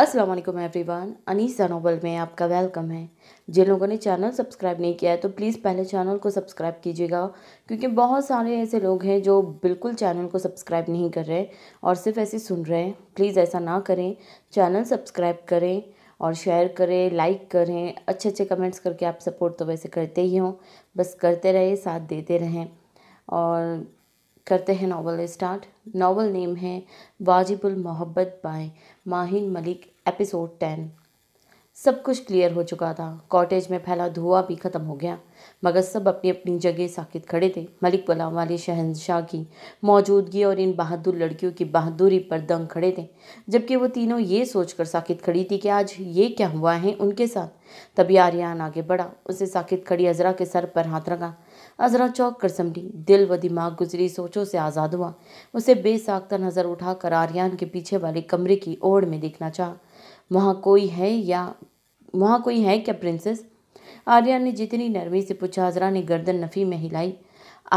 अस्सलाम वालेकुम everyone Anisa Nobel में आपका वेलकम है जिन लोगों ने चैनल सब्सक्राइब नहीं किया है तो प्लीज़ पहले चैनल को सब्सक्राइब कीजिएगा क्योंकि बहुत सारे ऐसे लोग हैं जो बिल्कुल चैनल को सब्सक्राइब नहीं कर रहे और सिर्फ ऐसे सुन रहे हैं प्लीज़ ऐसा ना करें चैनल सब्सक्राइब करें और शेयर करें लाइक करें अच्छे अच्छे कमेंट्स करके आप सपोर्ट तो वैसे करते ही हों बस करते रहें साथ देते रहें और करते हैं नावल स्टार्ट नावल नेम है Wajibul Mohabbat by Mahin Malik episode ten सब कुछ क्लियर हो चुका था कॉटेज में फैला धुआं भी ख़त्म हो गया मगर सब अपनी अपनी जगह साकित खड़े थे मलिक गुलाम वाले शहनशाह की मौजूदगी और इन बहादुर लड़कियों की बहादुरी पर दंग खड़े थे जबकि वो तीनों ये सोचकर साकित खड़ी थी कि आज ये क्या हुआ है उनके साथ तभी आर्यन आगे बढ़ा उसे साकित खड़ी अजरा के सर पर हाथ रखा अजरा चौक कर समी दिल व दिमाग गुजरी सोचों से आज़ाद हुआ उसे बेसाख्ता नज़र उठा कर आर्यन के पीछे वाले कमरे की ओर में देखना चाहा वहाँ कोई है या वहाँ कोई है क्या प्रिंसेस आर्यन ने जितनी नरमी से पूछा अजरा ने गर्दन नफ़ी में हिलाई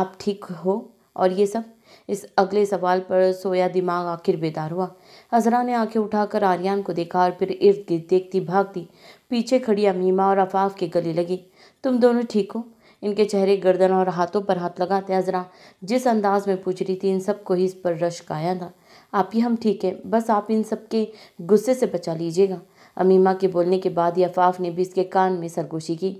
आप ठीक हो और ये सब इस अगले सवाल पर सोया दिमाग आखिर बेदार हुआ अजरा ने आंखें उठाकर आर्यन को देखा और फिर इर्द गिर्द देखती भागती पीछे खड़ी अमीमा और अफाफ के गले लगी तुम दोनों ठीक हो इनके चेहरे गर्दन और हाथों पर हाथ लगाते अजरा जिस अंदाज में पूछ रही थी इन सब को ही इस पर रश आया था आप ही हम ठीक है बस आप इन सब के गुस्से से बचा लीजिएगा अमीमा के बोलने के बाद याफ़ाफ़ ने भी इसके कान में सरगोशी की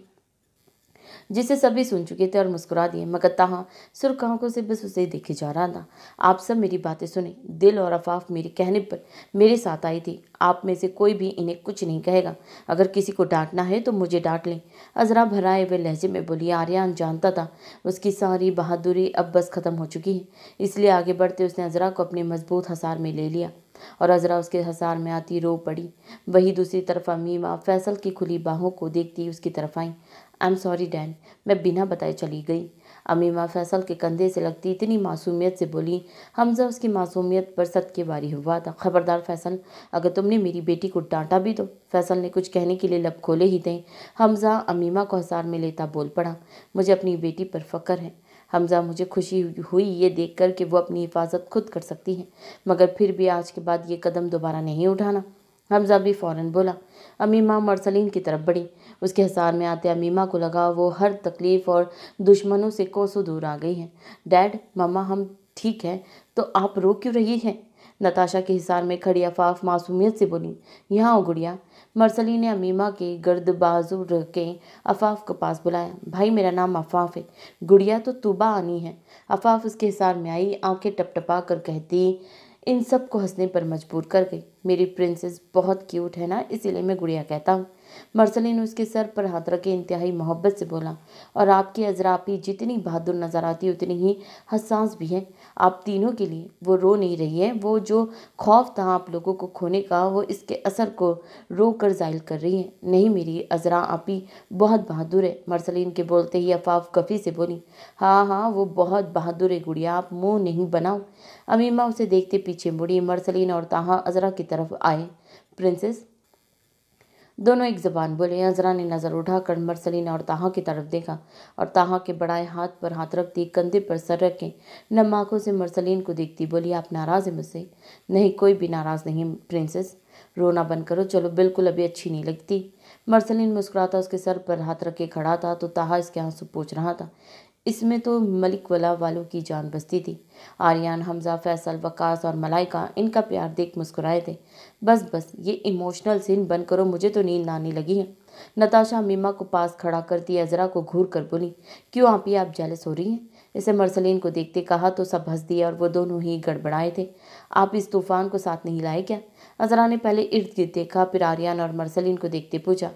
जिसे सभी सुन चुके थे और मुस्कुरा दिए मगर तहा सुरख आंखों से बस उसे देखे जा रहा था आप सब मेरी बातें सुने दिल और अफाफ मेरे कहने पर मेरे साथ आई थी आप में से कोई भी इन्हें कुछ नहीं कहेगा अगर किसी को डांटना है तो मुझे डांट लें अजरा भराए हुए लहजे में बोली आर्यान जानता था उसकी सारी बहादुरी अब बस ख़त्म हो चुकी है इसलिए आगे बढ़ते उसने अजरा को अपने मजबूत हसार में ले लिया और अजरा उसके हसार में आती रो पड़ी वही दूसरी तरफ अमीमा फैसल की खुली बाहों को देखती उसकी तरफ I I am sorry Dan मैं बिना बताए चली गई अमीमा फैसल के कंधे से लगती इतनी मासूमियत से बोली हमजा उसकी मासूमियत पर सद के बारी हुआ था खबरदार फैसल अगर तुमने मेरी बेटी को डांटा भी तो फैसल ने कुछ कहने के लिए लब खोले ही थे हमजा अमीमा को हसार में लेता बोल पड़ा मुझे अपनी बेटी पर फ़ख्र है हमजा मुझे खुशी हुई ये देख कर कि वो अपनी हिफाजत खुद कर सकती हैं मगर फिर भी आज के बाद ये कदम दोबारा नहीं उठाना हमज़ा भी फ़ौरन बोला अमीमा मरसलीन की तरफ बढ़ी उसके हिसार में आते अमीमा को लगा वो हर तकलीफ़ और दुश्मनों से कोसों दूर आ गई हैं डैड ममा हम ठीक हैं तो आप रो क्यों रही हैं नताशा के हिसार में खड़ी अफाफ मासूमियत से बोली यहाँ गुड़िया मरसली ने अमीमा के गर्द बाजू के अफाफ के पास बुलाया भाई मेरा नाम अफाफ है गुड़िया तो तुबा आनी है अफाफ उसके हिसार में आई आंखें टपटपा कर कहती इन सब को हंसने पर मजबूर कर गई मेरी प्रिंसेस बहुत क्यूट है ना इसीलिए मैं गुड़िया कहता हूँ मरसली ने उसके सर पर हाथ रखे इंतहाई मोहब्बत से बोला और आपकी अजरापी जितनी बहादुर नजर आती है उतनी ही हसास भी है आप तीनों के लिए वो रो नहीं रही है वो जो खौफ था आप लोगों को खोने का वो इसके असर को रो कर जायल कर रही है नहीं मेरी अजरा आपी बहुत बहादुर है मरसलिन के बोलते ही अफाफ कफ़ी से बोली हाँ हाँ वो बहुत बहादुर है गुड़िया आप मुँह नहीं बनाओ अमीमा उसे देखते पीछे मुड़ी मरसलिन और ताहा अजरा की तरफ आए प्रिंसेस दोनों एक ज़बान बोले अजरा ने नज़र उठाकर मरसलीना और ताहा की तरफ देखा और ताहा के बड़ाए हाथ पर हाथ रख दी कंधे पर सर रखे नम से मरसलीन को देखती बोली आप नाराज़ हैं मुझसे नहीं कोई भी नाराज़ नहीं प्रिंसेस रोना बंद करो चलो बिल्कुल अभी अच्छी नहीं लगती मरसलीन मुस्कुराता उसके सर पर हाथ रख के खड़ा था तो ताहा इसके आंसू पूछ रहा था इसमें तो मलिक वला वालों की जान बसती थी आर्यन हमजा फैसल वकास और मलाइका इनका प्यार देख मुस्कुराए थे बस बस ये इमोशनल सीन बंद करो मुझे तो नींद आने लगी है नताशा मीमा को पास खड़ा करती अजरा को घूर कर बोली क्यों आप ही आप जैलस हो रही हैं इसे मरसलिन को देखते कहा तो सब हंस दिया और वो दोनों ही गड़बड़ाए थे आप इस तूफान को साथ नहीं लाए क्या अजरा ने पहले इर्द गिर्द देखा फिर आर्यन और मरसलिन को देखते पूछा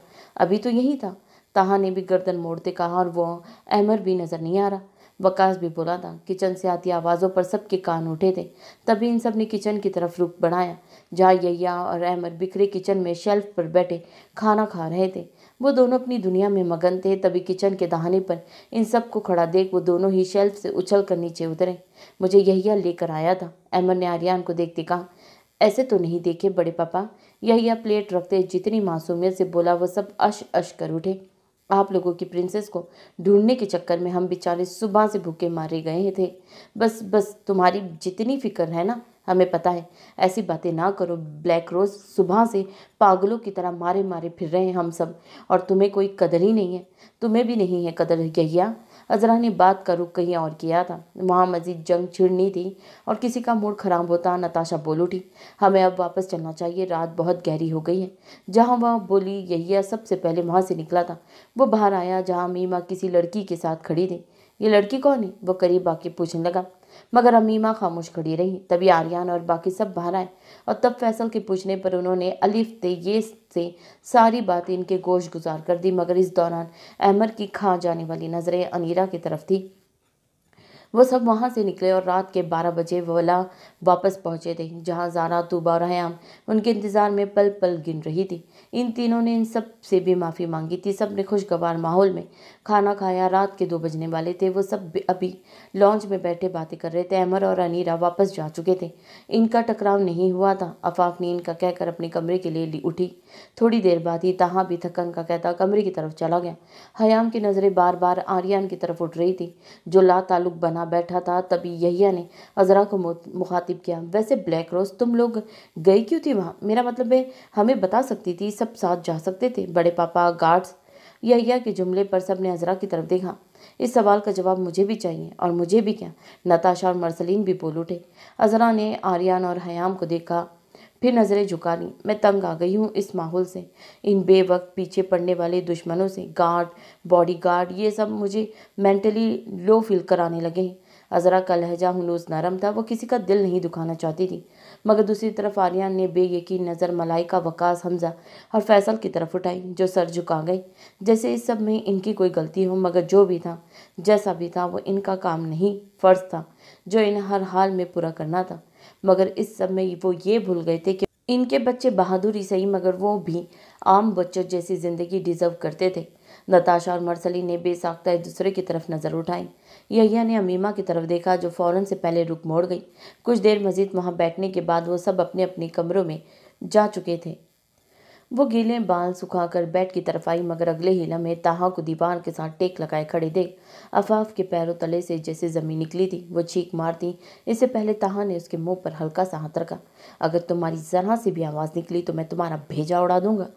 अभी तो यही था ताहा ने भी गर्दन मोड़ते कहा और वो अहमर भी नज़र नहीं आ रहा वकास भी बोला था किचन से आती आवाज़ों पर सबके कान उठे थे तभी इन सब ने किचन की तरफ रुख बढ़ाया जहाँ यैया और अहमद बिखरे किचन में शेल्फ पर बैठे खाना खा रहे थे वो दोनों अपनी दुनिया में मगन थे तभी किचन के दहाने पर इन सब को खड़ा देख वो दोनों ही शेल्फ से उछल कर नीचे उतरे मुझे यहिया लेकर आया था अहमद ने आर्यान को देखते कहा ऐसे तो नहीं देखे बड़े पापा यहिया प्लेट रखते जितनी मासूमियत से बोला वह सब अश अश कर उठे आप लोगों की प्रिंसेस को ढूंढने के चक्कर में हम बेचारे सुबह से भूखे मारे गए थे बस बस तुम्हारी जितनी फिक्र है ना हमें पता है ऐसी बातें ना करो ब्लैक रोज़ सुबह से पागलों की तरह मारे मारे फिर रहे हैं हम सब और तुम्हें कोई कदर ही नहीं है तुम्हें भी नहीं है कदर गैया अजरा ने बात का रुख कहीं और किया था वहाँ मजीद जंग छिड़नी थी और किसी का मूड ख़राब होता नताशा बोल उठी हमें अब वापस चलना चाहिए रात बहुत गहरी हो गई है जहाँ वह बोली यही सबसे पहले वहाँ से निकला था वो बाहर आया जहाँ मीमा किसी लड़की के साथ खड़ी थी ये लड़की कौन है वो करीब आके पूछने लगा मगर अमीमा खामोश खड़ी रही तभी आर्यन और बाकी सब बाहर आए और तब फैसल के पूछने पर उन्होंने अलिफ ते ये से सारी बातें इनके गोश गुजार कर दी मगर इस दौरान अहमद की खा जाने वाली नज़रें अनीरा की तरफ थी वो सब वहाँ से निकले और रात के 12 बजे वोला वापस पहुँचे थे जहाँ जारा तूबा और हयाम उनके इंतज़ार में पल पल गिन रही थी इन तीनों ने इन सब से भी माफ़ी मांगी थी सब ने खुशगवार माहौल में खाना खाया रात के दो बजने वाले थे वो सब अभी लॉन्च में बैठे बातें कर रहे थे अमर और अनीरा वापस जा चुके थे इनका टकराव नहीं हुआ था अफाक ने इनका कहकर अपने कमरे के लिए उठी थोड़ी देर बाद ही तहाँ भी थकन का कहता कमरे की तरफ चला गया हयाम की नज़रें बार बार आर्यन की तरफ उठ रही थी जो ला ताल्लुक बना बैठा था तभी यहिया ने अजरा को मुखातिब किया वैसे ब्लैक रोज़ तुम लोग गई क्यों थी वहाँ मेरा मतलब है हमें बता सकती थी सब साथ जा सकते थे बड़े पापा गार्ड्स यहिया के जुमले पर सब ने अजरा की तरफ देखा इस सवाल का जवाब मुझे भी चाहिए और मुझे भी क्या नताशा और मरसलीन भी बोल उठे अजरा ने आर्यन और हयाम को देखा फिर नज़रें झुका ली मैं तंग आ गई हूँ इस माहौल से इन बेवक्त पीछे पड़ने वाले दुश्मनों से गार्ड बॉडी गार्ड ये सब मुझे मेंटली लो फील कराने लगे हैं अजरा का लहजा हनूस नरम था वो किसी का दिल नहीं दुखाना चाहती थी मगर दूसरी तरफ आर्यन ने बेयकीन नज़र मलाइका वकास हमजा और फैसल की तरफ उठाई जो सर झुका गई जैसे इस सब में इनकी कोई गलती हो मगर जो भी था जैसा भी था वो इनका काम नहीं फ़र्ज था जो इन्हें हर हाल में पूरा करना था मगर इस सब में वो ये भूल गए थे कि इनके बच्चे बहादुरी सही मगर वो भी आम बच्चों जैसी ज़िंदगी डिज़र्व करते थे नताशा और मरसली ने बेसाख्ता एक दूसरे की तरफ नज़र उठाई यहिया ने अमीमा की तरफ देखा जो फ़ौरन से पहले रुक मोड़ गई कुछ देर मजीद वहाँ बैठने के बाद वो सब अपने अपने कमरों में जा चुके थे वो गीले बाल सुखाकर बेड की तरफ आई मगर अगले ही लम्हे ताहा को दीवार के साथ टेक लगाए खड़े देख अफाफ के पैरों तले से जैसे ज़मीन निकली थी वो मार मारती इससे पहले ताहा ने उसके मुंह पर हल्का सा हाथ रखा अगर तुम्हारी ज़रा से भी आवाज़ निकली तो मैं तुम्हारा भेजा उड़ा दूंगा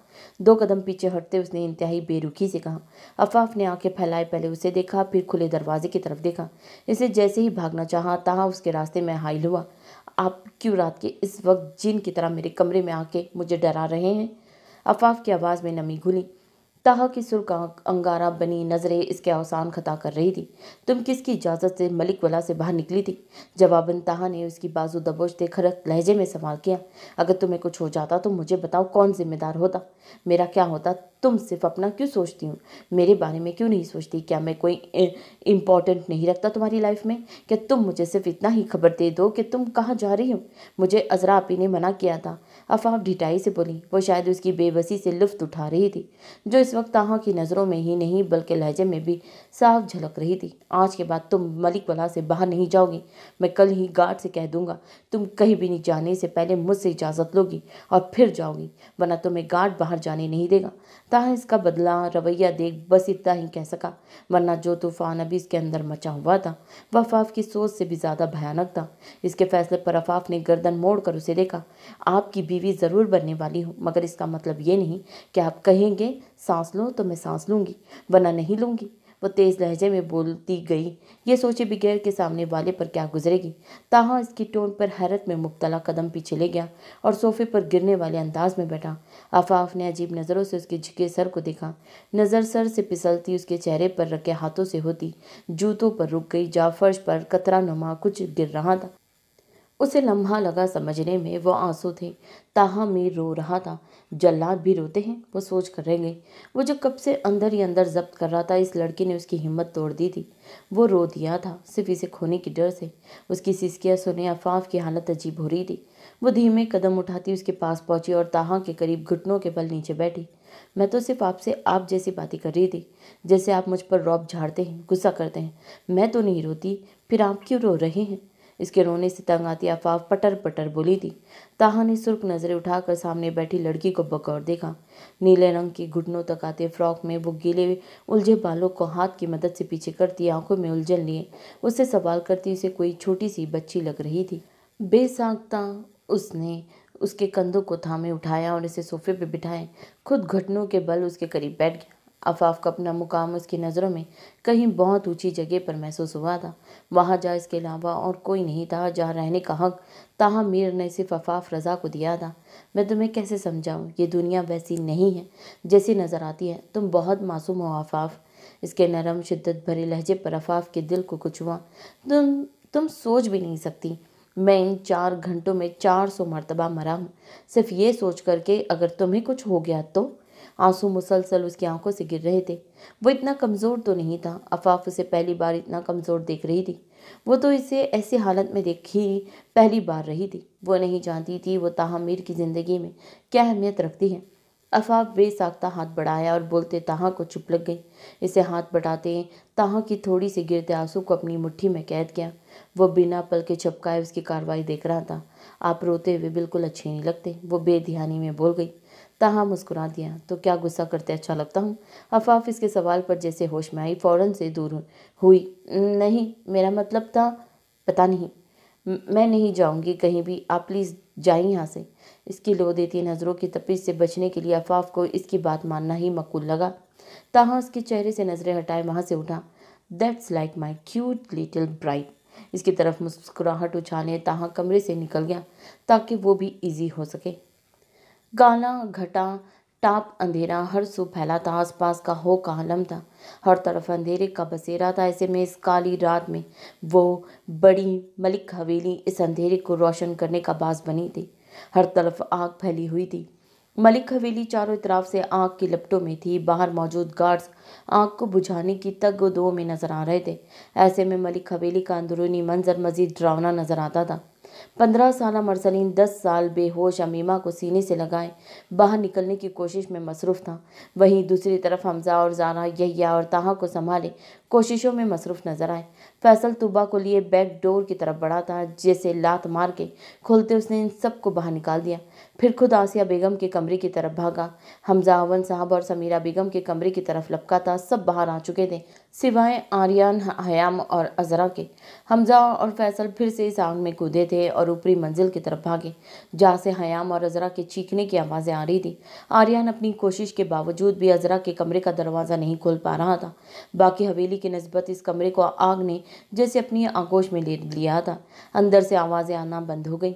दो कदम पीछे हटते उसने इंतहाई बेरुखी से कहा अफाफ ने आंखें फैलाए पहले उसे देखा फिर खुले दरवाजे की तरफ देखा इसे जैसे ही भागना चाहा ताहा उसके रास्ते में हाइल हुआ आप क्यों रात के इस वक्त जिन की तरह मेरे कमरे में आके मुझे डरा रहे हैं अफाफ की आवाज़ में नमी घुली ताह की सुर अंगारा बनी नज़रें इसके अवसान खता कर रही थी तुम किसकी इजाज़त से मलिक वला से बाहर निकली थी जवाबन ताह ने उसकी बाजू दबोचते खरक लहजे में सवाल किया अगर तुम्हें कुछ हो जाता तो मुझे बताओ कौन जिम्मेदार होता मेरा क्या होता तुम सिर्फ अपना क्यों सोचती हो मेरे बारे में क्यों नहीं सोचती क्या मैं कोई इंपॉर्टेंट नहीं रखता तुम्हारी लाइफ में क्या तुम मुझे सिर्फ इतना ही खबर दे दो कि तुम कहाँ जा रही हो मुझे अजरा आपी ने मना किया था अफाफ ढिटाई से बोली वो शायद उसकी बेबसी से लुफ्त उठा रही थी जो इस वक्त ताहा की नज़रों में ही नहीं बल्कि लहजे में भी साफ झलक रही थी आज के बाद तुम मलिक वाला से बाहर नहीं जाओगी मैं कल ही गार्ड से कह दूंगा तुम कहीं भी नहीं जाने से पहले मुझसे इजाज़त लोगी और फिर जाओगी वरना तुम्हें गार्ड बाहर जाने नहीं देगा ताह इसका बदला रवैया देख बस इतना ही कह सका वरना जो तूफान अभी इसके अंदर मचा हुआ था वह अफाफ की सोच से भी ज़्यादा भयानक था इसके फैसले पर अफाफ ने गर्दन मोड़ कर उसे देखा आपकी बीवी ज़रूर बनने वाली हो मगर इसका मतलब ये नहीं कि आप कहेंगे सांस लो तो मैं सांस लूँगी वरना नहीं लूँगी वो तेज़ लहजे में बोलती गई ये सोचे बगैर के सामने वाले पर क्या गुजरेगी ताहा इसकी टोन पर हैरत में मुबतला कदम पीछे ले गया और सोफे पर गिरने वाले अंदाज में बैठा आफाफ ने अजीब नज़रों से उसके झिके सर को देखा नज़र सर से पिसलती उसके चेहरे पर रखे हाथों से होती जूतों पर रुक गई जा फर्श पर कतरा नुमा कुछ गिर रहा था उसे लम्हा लगा समझने में वो आंसू थे ताहा मीर रो रहा था जल्लाद भी रोते हैं वो सोच कर रह गई वो जो कब से अंदर ही अंदर जब्त कर रहा था इस लड़के ने उसकी हिम्मत तोड़ दी थी वो रो दिया था सिर्फ इसे खोने की डर से उसकी सिसकिया सुने अफाफ की हालत अजीब हो रही थी वो धीमे कदम उठाती उसके पास पहुंची और ताहा के करीब घुटनों के बल नीचे बैठी मैं तो सिर्फ आपसे आप जैसी बातें कर रही थी जैसे आप मुझ पर रौब झाड़ते हैं गुस्सा करते हैं मैं तो नहीं रोती फिर आप क्यों रो रहे हैं इसके रोने से तंग आती आफाफ पटर पटर बोली थी ताहा ने सुर्ख नज़रें उठाकर सामने बैठी लड़की को बकौर देखा नीले रंग की घुटनों तक आते फ्रॉक में वो गीले उलझे बालों को हाथ की मदद से पीछे करती आंखों में उलझन लिए उससे सवाल करती उसे कोई छोटी सी बच्ची लग रही थी बेसाखता उसने उसके कंधों को थामे उठाया और उसे सोफे पर बिठाए खुद घुटनों के बल उसके करीब बैठ गया अफाफ का अपना मुकाम उसकी नज़रों में कहीं बहुत ऊंची जगह पर महसूस हुआ था वहाँ जा इसके अलावा और कोई नहीं था जहाँ रहने का हक तहाँ मीर ने सिर्फ अफाफ रज़ा को दिया था मैं तुम्हें कैसे समझाऊँ ये दुनिया वैसी नहीं है जैसी नज़र आती है तुम बहुत मासूम हो अफाफ इसके नरम शिद्दत भरे लहजे पर अफाफ के दिल को कुछ हुआ तुम तुम सोच भी नहीं सकती मैं इन चार घंटों में चार सौ मरतबा मरा हूँ सिर्फ ये सोच करके अगर तुम्हें कुछ हो गया तो आंसू मुसलसल उसकी आंखों से गिर रहे थे वो इतना कमज़ोर तो नहीं था अफाफ उसे पहली बार इतना कमज़ोर देख रही थी वो तो इसे ऐसी हालत में देखी पहली बार रही थी वो नहीं जानती थी वो तहमीर की ज़िंदगी में क्या अहमियत रखती है अफाफ बेसाख्ता हाथ बढ़ाया और बोलते तहाँ को चुप लग गई इसे हाथ बढ़ाते तहाँ की थोड़ी सी गिरते आंसू को अपनी मुट्ठी में कैद किया वो बिना पल के छपकाए उसकी कार्रवाई देख रहा था आप रोते हुए बिल्कुल अच्छे नहीं लगते वो बेध्यानी में बोल गई तहाँ मुस्कुरा दिया तो क्या गुस्सा करते अच्छा लगता हूँ अफाफ इसके सवाल पर जैसे होश में आई फ़ौरन से दूर हुई नहीं मेरा मतलब था पता नहीं मैं नहीं जाऊँगी कहीं भी आप प्लीज़ जाएं यहाँ से इसकी लो देती नज़रों की तपिश से बचने के लिए अफाफ को इसकी बात मानना ही मकूल लगा तहाँ उसके चेहरे से नज़रें हटाए वहाँ से उठा that's like my cute little bright इसकी तरफ मुस्कुराहट उछाले तहाँ कमरे से निकल गया ताकि वो भी इजी हो सके गाना घटा टाप अंधेरा हर सो फैला था आसपास का हो का आलम था हर तरफ अंधेरे का बसेरा था ऐसे में इस काली रात में वो बड़ी मलिक हवेली इस अंधेरे को रोशन करने का बास बनी थी हर तरफ आग फैली हुई थी मलिक हवेली चारों तरफ से आग की लपटों में थी बाहर मौजूद गार्ड्स आग को बुझाने की तग दो में नजर आ रहे थे ऐसे में मलिक हवेली का अंदरूनी मंजर मजीद डरावना नजर आता था पंद्रह साल मरसलीन दस साल बेहोश अमीमा को सीने से लगाए बाहर निकलने की कोशिश में मसरूफ़ था वहीं दूसरी तरफ हमजा और जारा यहिया और ताहा को संभाले कोशिशों में मसरूफ़ नजर आए फैसल तुबा को लिए बैक डोर की तरफ बढ़ा था जैसे लात मार के खोलते उसने इन सब को बाहर निकाल दिया फिर खुद आसिया बेगम के कमरे की तरफ भागा हमजा हवन साहब और समीरा बेगम के कमरे की तरफ लपका था सब बाहर आ चुके थे सिवाय आर्यन हयाम और अजरा के हमजा और फैसल फिर से इस आग में कूदे थे और ऊपरी मंजिल की तरफ भागे जहाँ से हयाम और अजरा के चीखने की आवाज़ें आ रही थी आर्यन अपनी कोशिश के बावजूद भी अजरा के कमरे का दरवाज़ा नहीं खोल पा रहा था बाकी हवेली की नस्बत इस कमरे को आग ने जैसे अपनी आगोश में ले लिया था अंदर से आवाज़ें आना बंद हो गई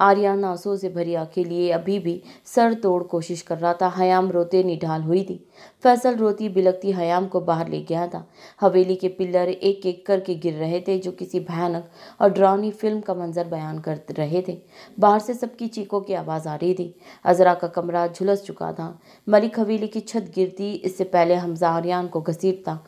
आर्यन आंसू से भरी आंखें लिए अभी भी सर तोड़ कोशिश कर रहा था हयाम रोते निढाल हुई थी फैसल रोती बिलकती हयाम को बाहर ले गया था हवेली के पिल्लर एक एक करके गिर रहे थे जो किसी भयानक और डरावनी फिल्म का मंजर बयान कर रहे थे बाहर से सबकी चीखों की आवाज़ आ रही थी अजरा का कमरा झुलस चुका था मलिक हवेली की छत गिरती इससे पहले हमजा आर्यन को घसीटता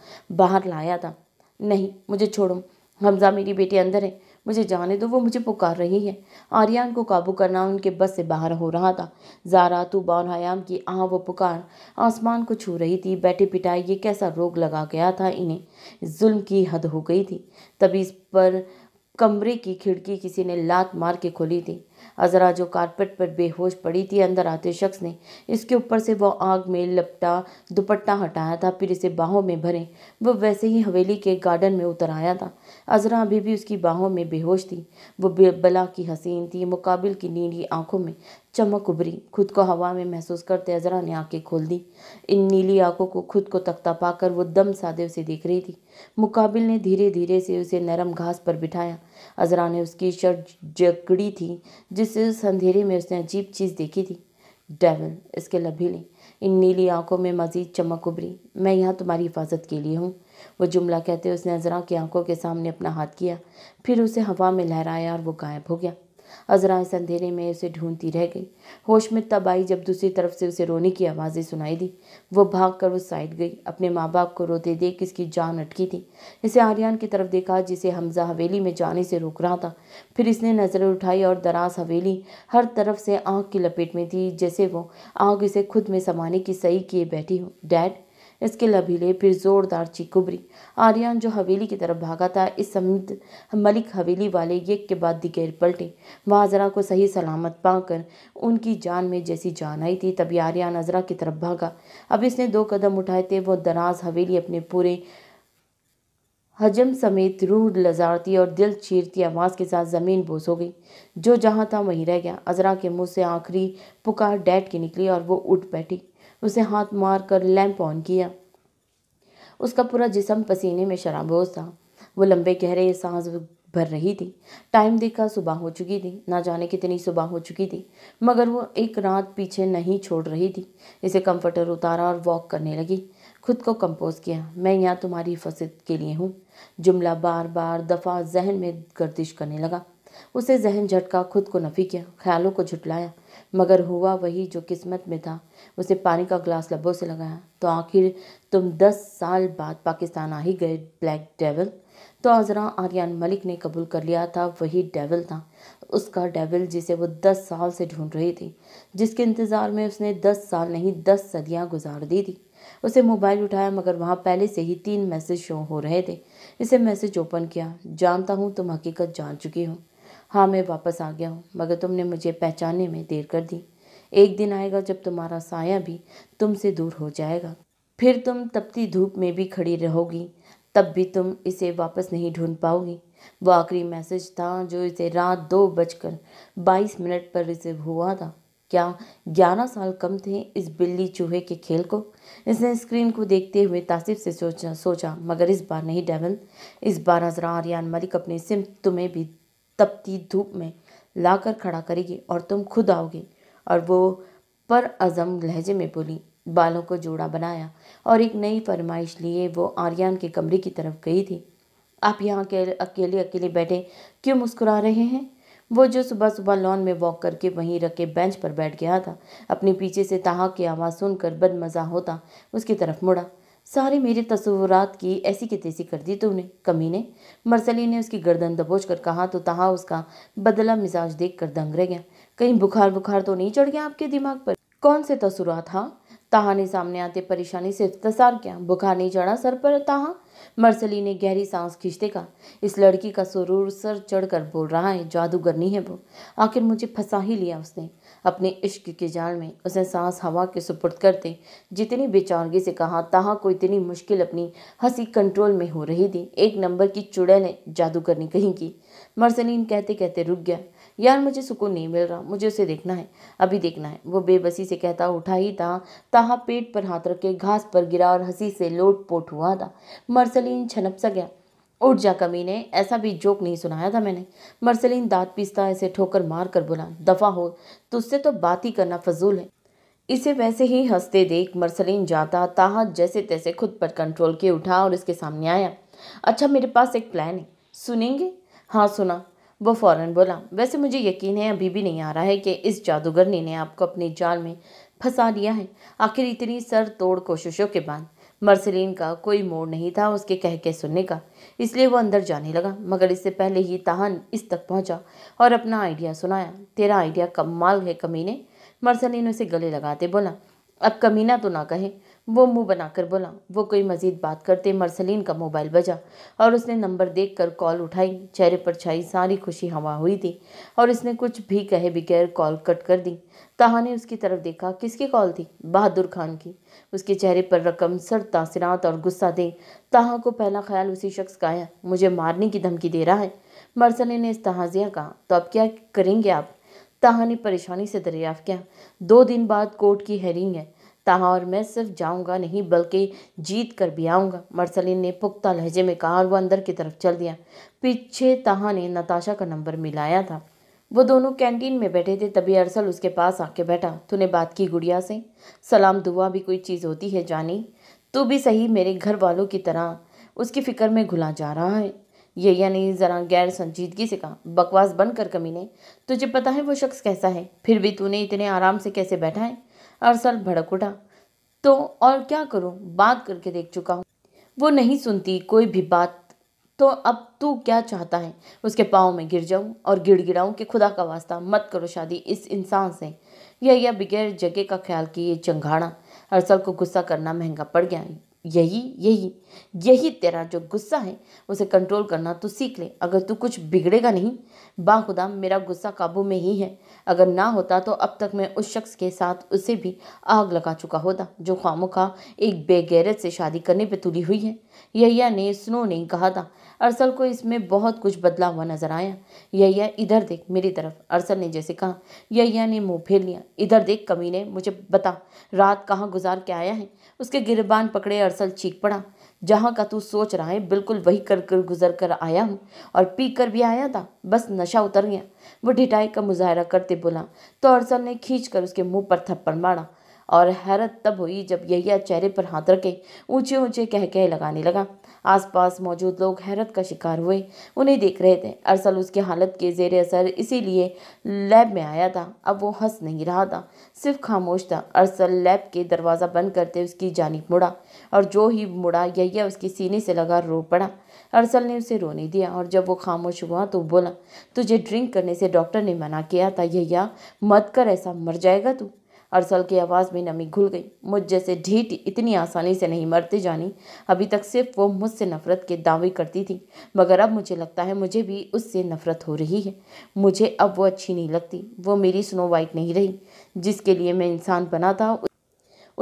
बाहर लाया था नहीं मुझे छोड़ो हमजा मेरी बेटी अंदर है मुझे जाने दो वो मुझे पुकार रही है आर्यान को काबू करना उनके बस से बाहर हो रहा था जारा तूबा और हयाम की आह वो पुकार आसमान को छू रही थी बैठे पिटाई ये कैसा रोग लगा गया था इन्हें जुल्म की हद हो गई थी तभी इस पर कमरे की खिड़की किसी ने लात मार के खोली थी अजरा जो कारपेट पर बेहोश पड़ी थी अंदर आते शख्स ने इसके ऊपर से वो आग में लपटा दुपट्टा हटाया था फिर इसे बाहों में भरे वो वैसे ही हवेली के गार्डन में उतर आया था अजरा अभी भी उसकी बाहों में बेहोश थी वो बेबला की हसीन थी मुकाबिल की नीली आंखों में चमक उभरी खुद को हवा में महसूस करते अजरा ने आंखें खोल दी इन नीली आंखों को खुद को तख्ता पाकर वो दम सादे उसे देख रही थी मुकाबिल ने धीरे धीरे से उसे नरम घास पर बिठाया अजरा ने उसकी शर्ट जकड़ी थी जिससे उस अंधेरे में उसने अजीब चीज़ देखी थी डेवल इसके लभी ने इन नीली आंखों में मजीद चमक उभरी मैं यहाँ तुम्हारी हिफाजत के लिए हूँ वो जुमला कहते हुए उसने अजरा की आंखों के सामने अपना हाथ किया फिर उसे हवा में लहराया और वो गायब हो गया अजरा इस अंधेरे में उसे ढूंढती रह गई होश में तब आई जब दूसरी तरफ से उसे रोने की आवाज़ें सुनाई दी वो भाग कर उस साइड गई अपने माँ बाप को रोते देख इसकी जान अटकी थी इसे आर्यन की तरफ देखा जिसे हमजा हवेली में जाने से रोक रहा था फिर इसने नज़रें उठाई और दराज हवेली हर तरफ से आँख की लपेट में थी जैसे वो आँख इसे खुद में समाने की सही किए बैठी हो डैड इसके लबीले फिर ज़ोरदार चीख उभरी आर्यन जो हवेली की तरफ भागा था इस समित मलिक हवेली वाले एक के बाद दिगैर पलटे वहाँ को सही सलामत पाकर उनकी जान में जैसी जान आई थी तभी आर्यन अजरा की तरफ भागा अब इसने दो कदम उठाए थे वो दराज हवेली अपने पूरे हजम समेत रूह लजारती और दिल चीरती आवाज़ के साथ ज़मीन बोस हो गई जो जहाँ था वहीं रह गया अजरा के मुंह से आखिरी पुकार डैट की निकली और वो उठ बैठी उसे हाथ मार कर लैंप ऑन किया उसका पूरा जिसम पसीने में शराबोज था वो लंबे गहरे सांस भर रही थी टाइम देखा सुबह हो चुकी थी ना जाने कितनी सुबह हो चुकी थी मगर वो एक रात पीछे नहीं छोड़ रही थी इसे कंफर्टर उतारा और वॉक करने लगी खुद को कंपोज किया मैं यहाँ तुम्हारी हिफाजत के लिए हूँ जुमला बार बार दफ़ा जहन में गर्दिश करने लगा उसे जहन झटका खुद को नफी किया ख्यालों को झुटलाया मगर हुआ वही जो किस्मत में था उसे पानी का ग्लास लबों से लगाया तो आखिर तुम दस साल बाद पाकिस्तान आ ही गए ब्लैक डेविल तो आजरा आर्यन मलिक ने कबूल कर लिया था वही डेविल था उसका डेविल जिसे वो दस साल से ढूंढ रही थी जिसके इंतज़ार में उसने दस साल नहीं दस सदियां गुजार दी थी उसे मोबाइल उठाया मगर वहाँ पहले से ही तीन मैसेज शो हो रहे थे इसे मैसेज ओपन किया जानता हूँ तुम हकीकत जान चुकी हो हाँ मैं वापस आ गया हूँ मगर तुमने मुझे पहचानने में देर कर दी एक दिन आएगा जब तुम्हारा साया भी तुमसे दूर हो जाएगा फिर तुम तपती धूप में भी खड़ी रहोगी तब भी तुम इसे वापस नहीं ढूंढ पाओगी वो आखिरी मैसेज था जो इसे रात दो बजकर बाईस मिनट पर रिसीव हुआ था क्या ग्यारह साल कम थे इस बिल्ली चूहे के खेल को इसने स्क्रीन को देखते हुए तासीब से सोचा सोचा मगर इस बार नहीं डेवन इस बार हजरा आर्यान मलिक अपनी सिम तुम्हें भी तपती धूप में लाकर खड़ा करेगी और तुम खुद आओगे और वो पर अज़म लहजे में बोली बालों को जोड़ा बनाया और एक नई फरमाइश लिए वो आर्यन के कमरे की तरफ गई थी आप यहाँ अकेले अकेले बैठे क्यों मुस्कुरा रहे हैं वो जो सुबह सुबह लॉन में वॉक करके वहीं रखे बेंच पर बैठ गया था अपने पीछे से तहा की आवाज़ सुनकर बदमज़ा होता उसकी तरफ मुड़ा सारे मेरे तस्वुरात की ऐसी की तैसी कर दी तुमने कमी ने मरसली ने उसकी गर्दन दबोच कर कहा तो तहा उसका बदला मिजाज देख कर दंग रह गया कहीं बुखार बुखार तो नहीं चढ़ गया आपके दिमाग पर कौन से तस्वुरात हाँ तहा ने सामने आते परेशानी से इफ्तार किया बुखार नहीं चढ़ा सर पर ताहा मरसली ने गहरी सांस खींचते कहा इस लड़की का सुरूर सर चढ़कर बोल रहा है जादूगरनी है वो आखिर मुझे फंसा ही लिया उसने अपने इश्क के जाल में उसने सांस हवा के सुपुर्द करते जितनी बेचारगी से कहा तहा को इतनी मुश्किल अपनी हंसी कंट्रोल में हो रही थी एक नंबर की चुड़ैल जादू जादूगरनी कहीं की मरसनीन कहते कहते रुक गया यार मुझे सुकून नहीं मिल रहा मुझे उसे देखना है अभी देखना है वो बेबसी से कहता उठा ही था तहा पेट पर हाथ रखे घास पर गिरा और हंसी से लोट पोट हुआ था मरसलीन छनप सा गया उठ जा कमी ने ऐसा भी जोक नहीं सुनाया था मैंने मरसलिन दांत पीसता ऐसे ठोकर मार कर बोला दफा हो तुझसे तो बात ही करना फजूल है इसे वैसे ही हंसते देख मरसलिन जाता ताहत जैसे तैसे खुद पर कंट्रोल के उठा और इसके सामने आया अच्छा मेरे पास एक प्लान है सुनेंगे हाँ सुना वो फौरन बोला वैसे मुझे यकीन है अभी भी नहीं आ रहा है कि इस जादूगरनी ने आपको अपनी जाल में फंसा लिया है आखिर इतनी सर तोड़ कोशिशों के बाद मर्सलिन का कोई मोड़ नहीं था उसके कह के सुनने का इसलिए वो अंदर जाने लगा मगर इससे पहले ही ताहन इस तक पहुंचा और अपना आइडिया सुनाया तेरा आइडिया कमाल है कमीने मर्सलिन उसे गले लगाते बोला अब कमीना तो ना कहे वो मुंह बनाकर बोला वो कोई मजीद बात करते मरसलिन का मोबाइल बजा और उसने नंबर देखकर कॉल उठाई चेहरे पर छाई सारी खुशी हवा हुई थी और इसने कुछ भी कहे बगैर कॉल कट कर दी ताहा ने उसकी तरफ देखा किसकी कॉल थी बहादुर खान की उसके चेहरे पर रकम सर तासरात और गुस्सा दे ताहा को पहला ख्याल उसी शख्स का आया मुझे मारने की धमकी दे रहा है मरसने ने इस तहाजिया कहा तो अब क्या करेंगे आप ताहा ने परेशानी से दरियाफ किया दो दिन बाद कोर्ट की हेरिंग है ताहा और मैं सिर्फ जाऊंगा नहीं बल्कि जीत कर भी आऊँगा मरसलिन ने पुख्ता लहजे में कहा और वह अंदर की तरफ चल दिया पीछे ताहा ने नताशा का नंबर मिलाया था वो दोनों कैंटीन में बैठे थे तभी अरसल उसके पास आके बैठा तूने बात की गुड़िया से सलाम दुआ भी कोई चीज़ होती है जानी तू भी सही मेरे घर वालों की तरह उसकी फ़िक्र में घुला जा रहा है ये यानी ज़रा गैर संजीदगी से कहा बकवास बनकर कर कमीने तुझे पता है वो शख्स कैसा है फिर भी तूने इतने आराम से कैसे बैठा है अरसल भड़क उठा तो और क्या करूँ बात करके देख चुका हूँ वो नहीं सुनती कोई भी बात तो अब तू क्या चाहता है उसके पाँव में गिर जाऊँ और गिड़गिड़ाऊँ कि खुदा का वास्ता मत करो शादी इस इंसान से यह यह बगैर जगह का ख्याल किए ये चंघाड़ा अरसल को गुस्सा करना महंगा पड़ गया यही यही यही तेरा जो गुस्सा है उसे कंट्रोल करना तो सीख ले अगर तू कुछ बिगड़ेगा नहीं बाखुदा मेरा गुस्सा काबू में ही है अगर ना होता तो अब तक मैं उस शख्स के साथ उसे भी आग लगा चुका होता जो खामोखा एक बेगैरत से शादी करने पर तुली हुई है यही ने स्नो ने कहा था अरसल को इसमें बहुत कुछ बदला हुआ नजर आया यैया इधर देख मेरी तरफ अरसल ने जैसे कहा यैया ने मुंह फेर लिया इधर देख कमीने मुझे बता रात कहाँ गुजार के आया है उसके गिरबान पकड़े अरसल चीख पड़ा जहाँ का तू सोच रहा है बिल्कुल वही कर कर गुजर कर आया हूँ और पी कर भी आया था बस नशा उतर गया वो ढिटाई का मुजाहरा करते बोला तो अरसल ने खींच कर उसके मुंह पर थप्पड़ मारा और हैरत तब हुई जब यैया चेहरे पर हाथ रखे ऊंचे ऊंचे कह कह लगाने लगा आसपास मौजूद लोग हैरत का शिकार हुए उन्हें देख रहे थे अरसल उसकी हालत के जेर असर इसीलिए लैब में आया था अब वो हंस नहीं रहा था सिर्फ खामोश था अरसल लैब के दरवाज़ा बंद करते उसकी जानब मुड़ा और जो ही मुड़ा यह उसके सीने से लगा रो पड़ा अरसल ने उसे रोने दिया और जब वो खामोश हुआ तो बोला तुझे ड्रिंक करने से डॉक्टर ने मना किया था यह मत कर ऐसा मर जाएगा तू अरसल की आवाज़ में नमी घुल गई मुझ जैसे ढीठ इतनी आसानी से नहीं मरते जानी अभी तक सिर्फ वो मुझसे नफ़रत के दावे करती थी मगर अब मुझे लगता है मुझे भी उससे नफ़रत हो रही है मुझे अब वो अच्छी नहीं लगती वो मेरी स्नो वाइट नहीं रही जिसके लिए मैं इंसान बना था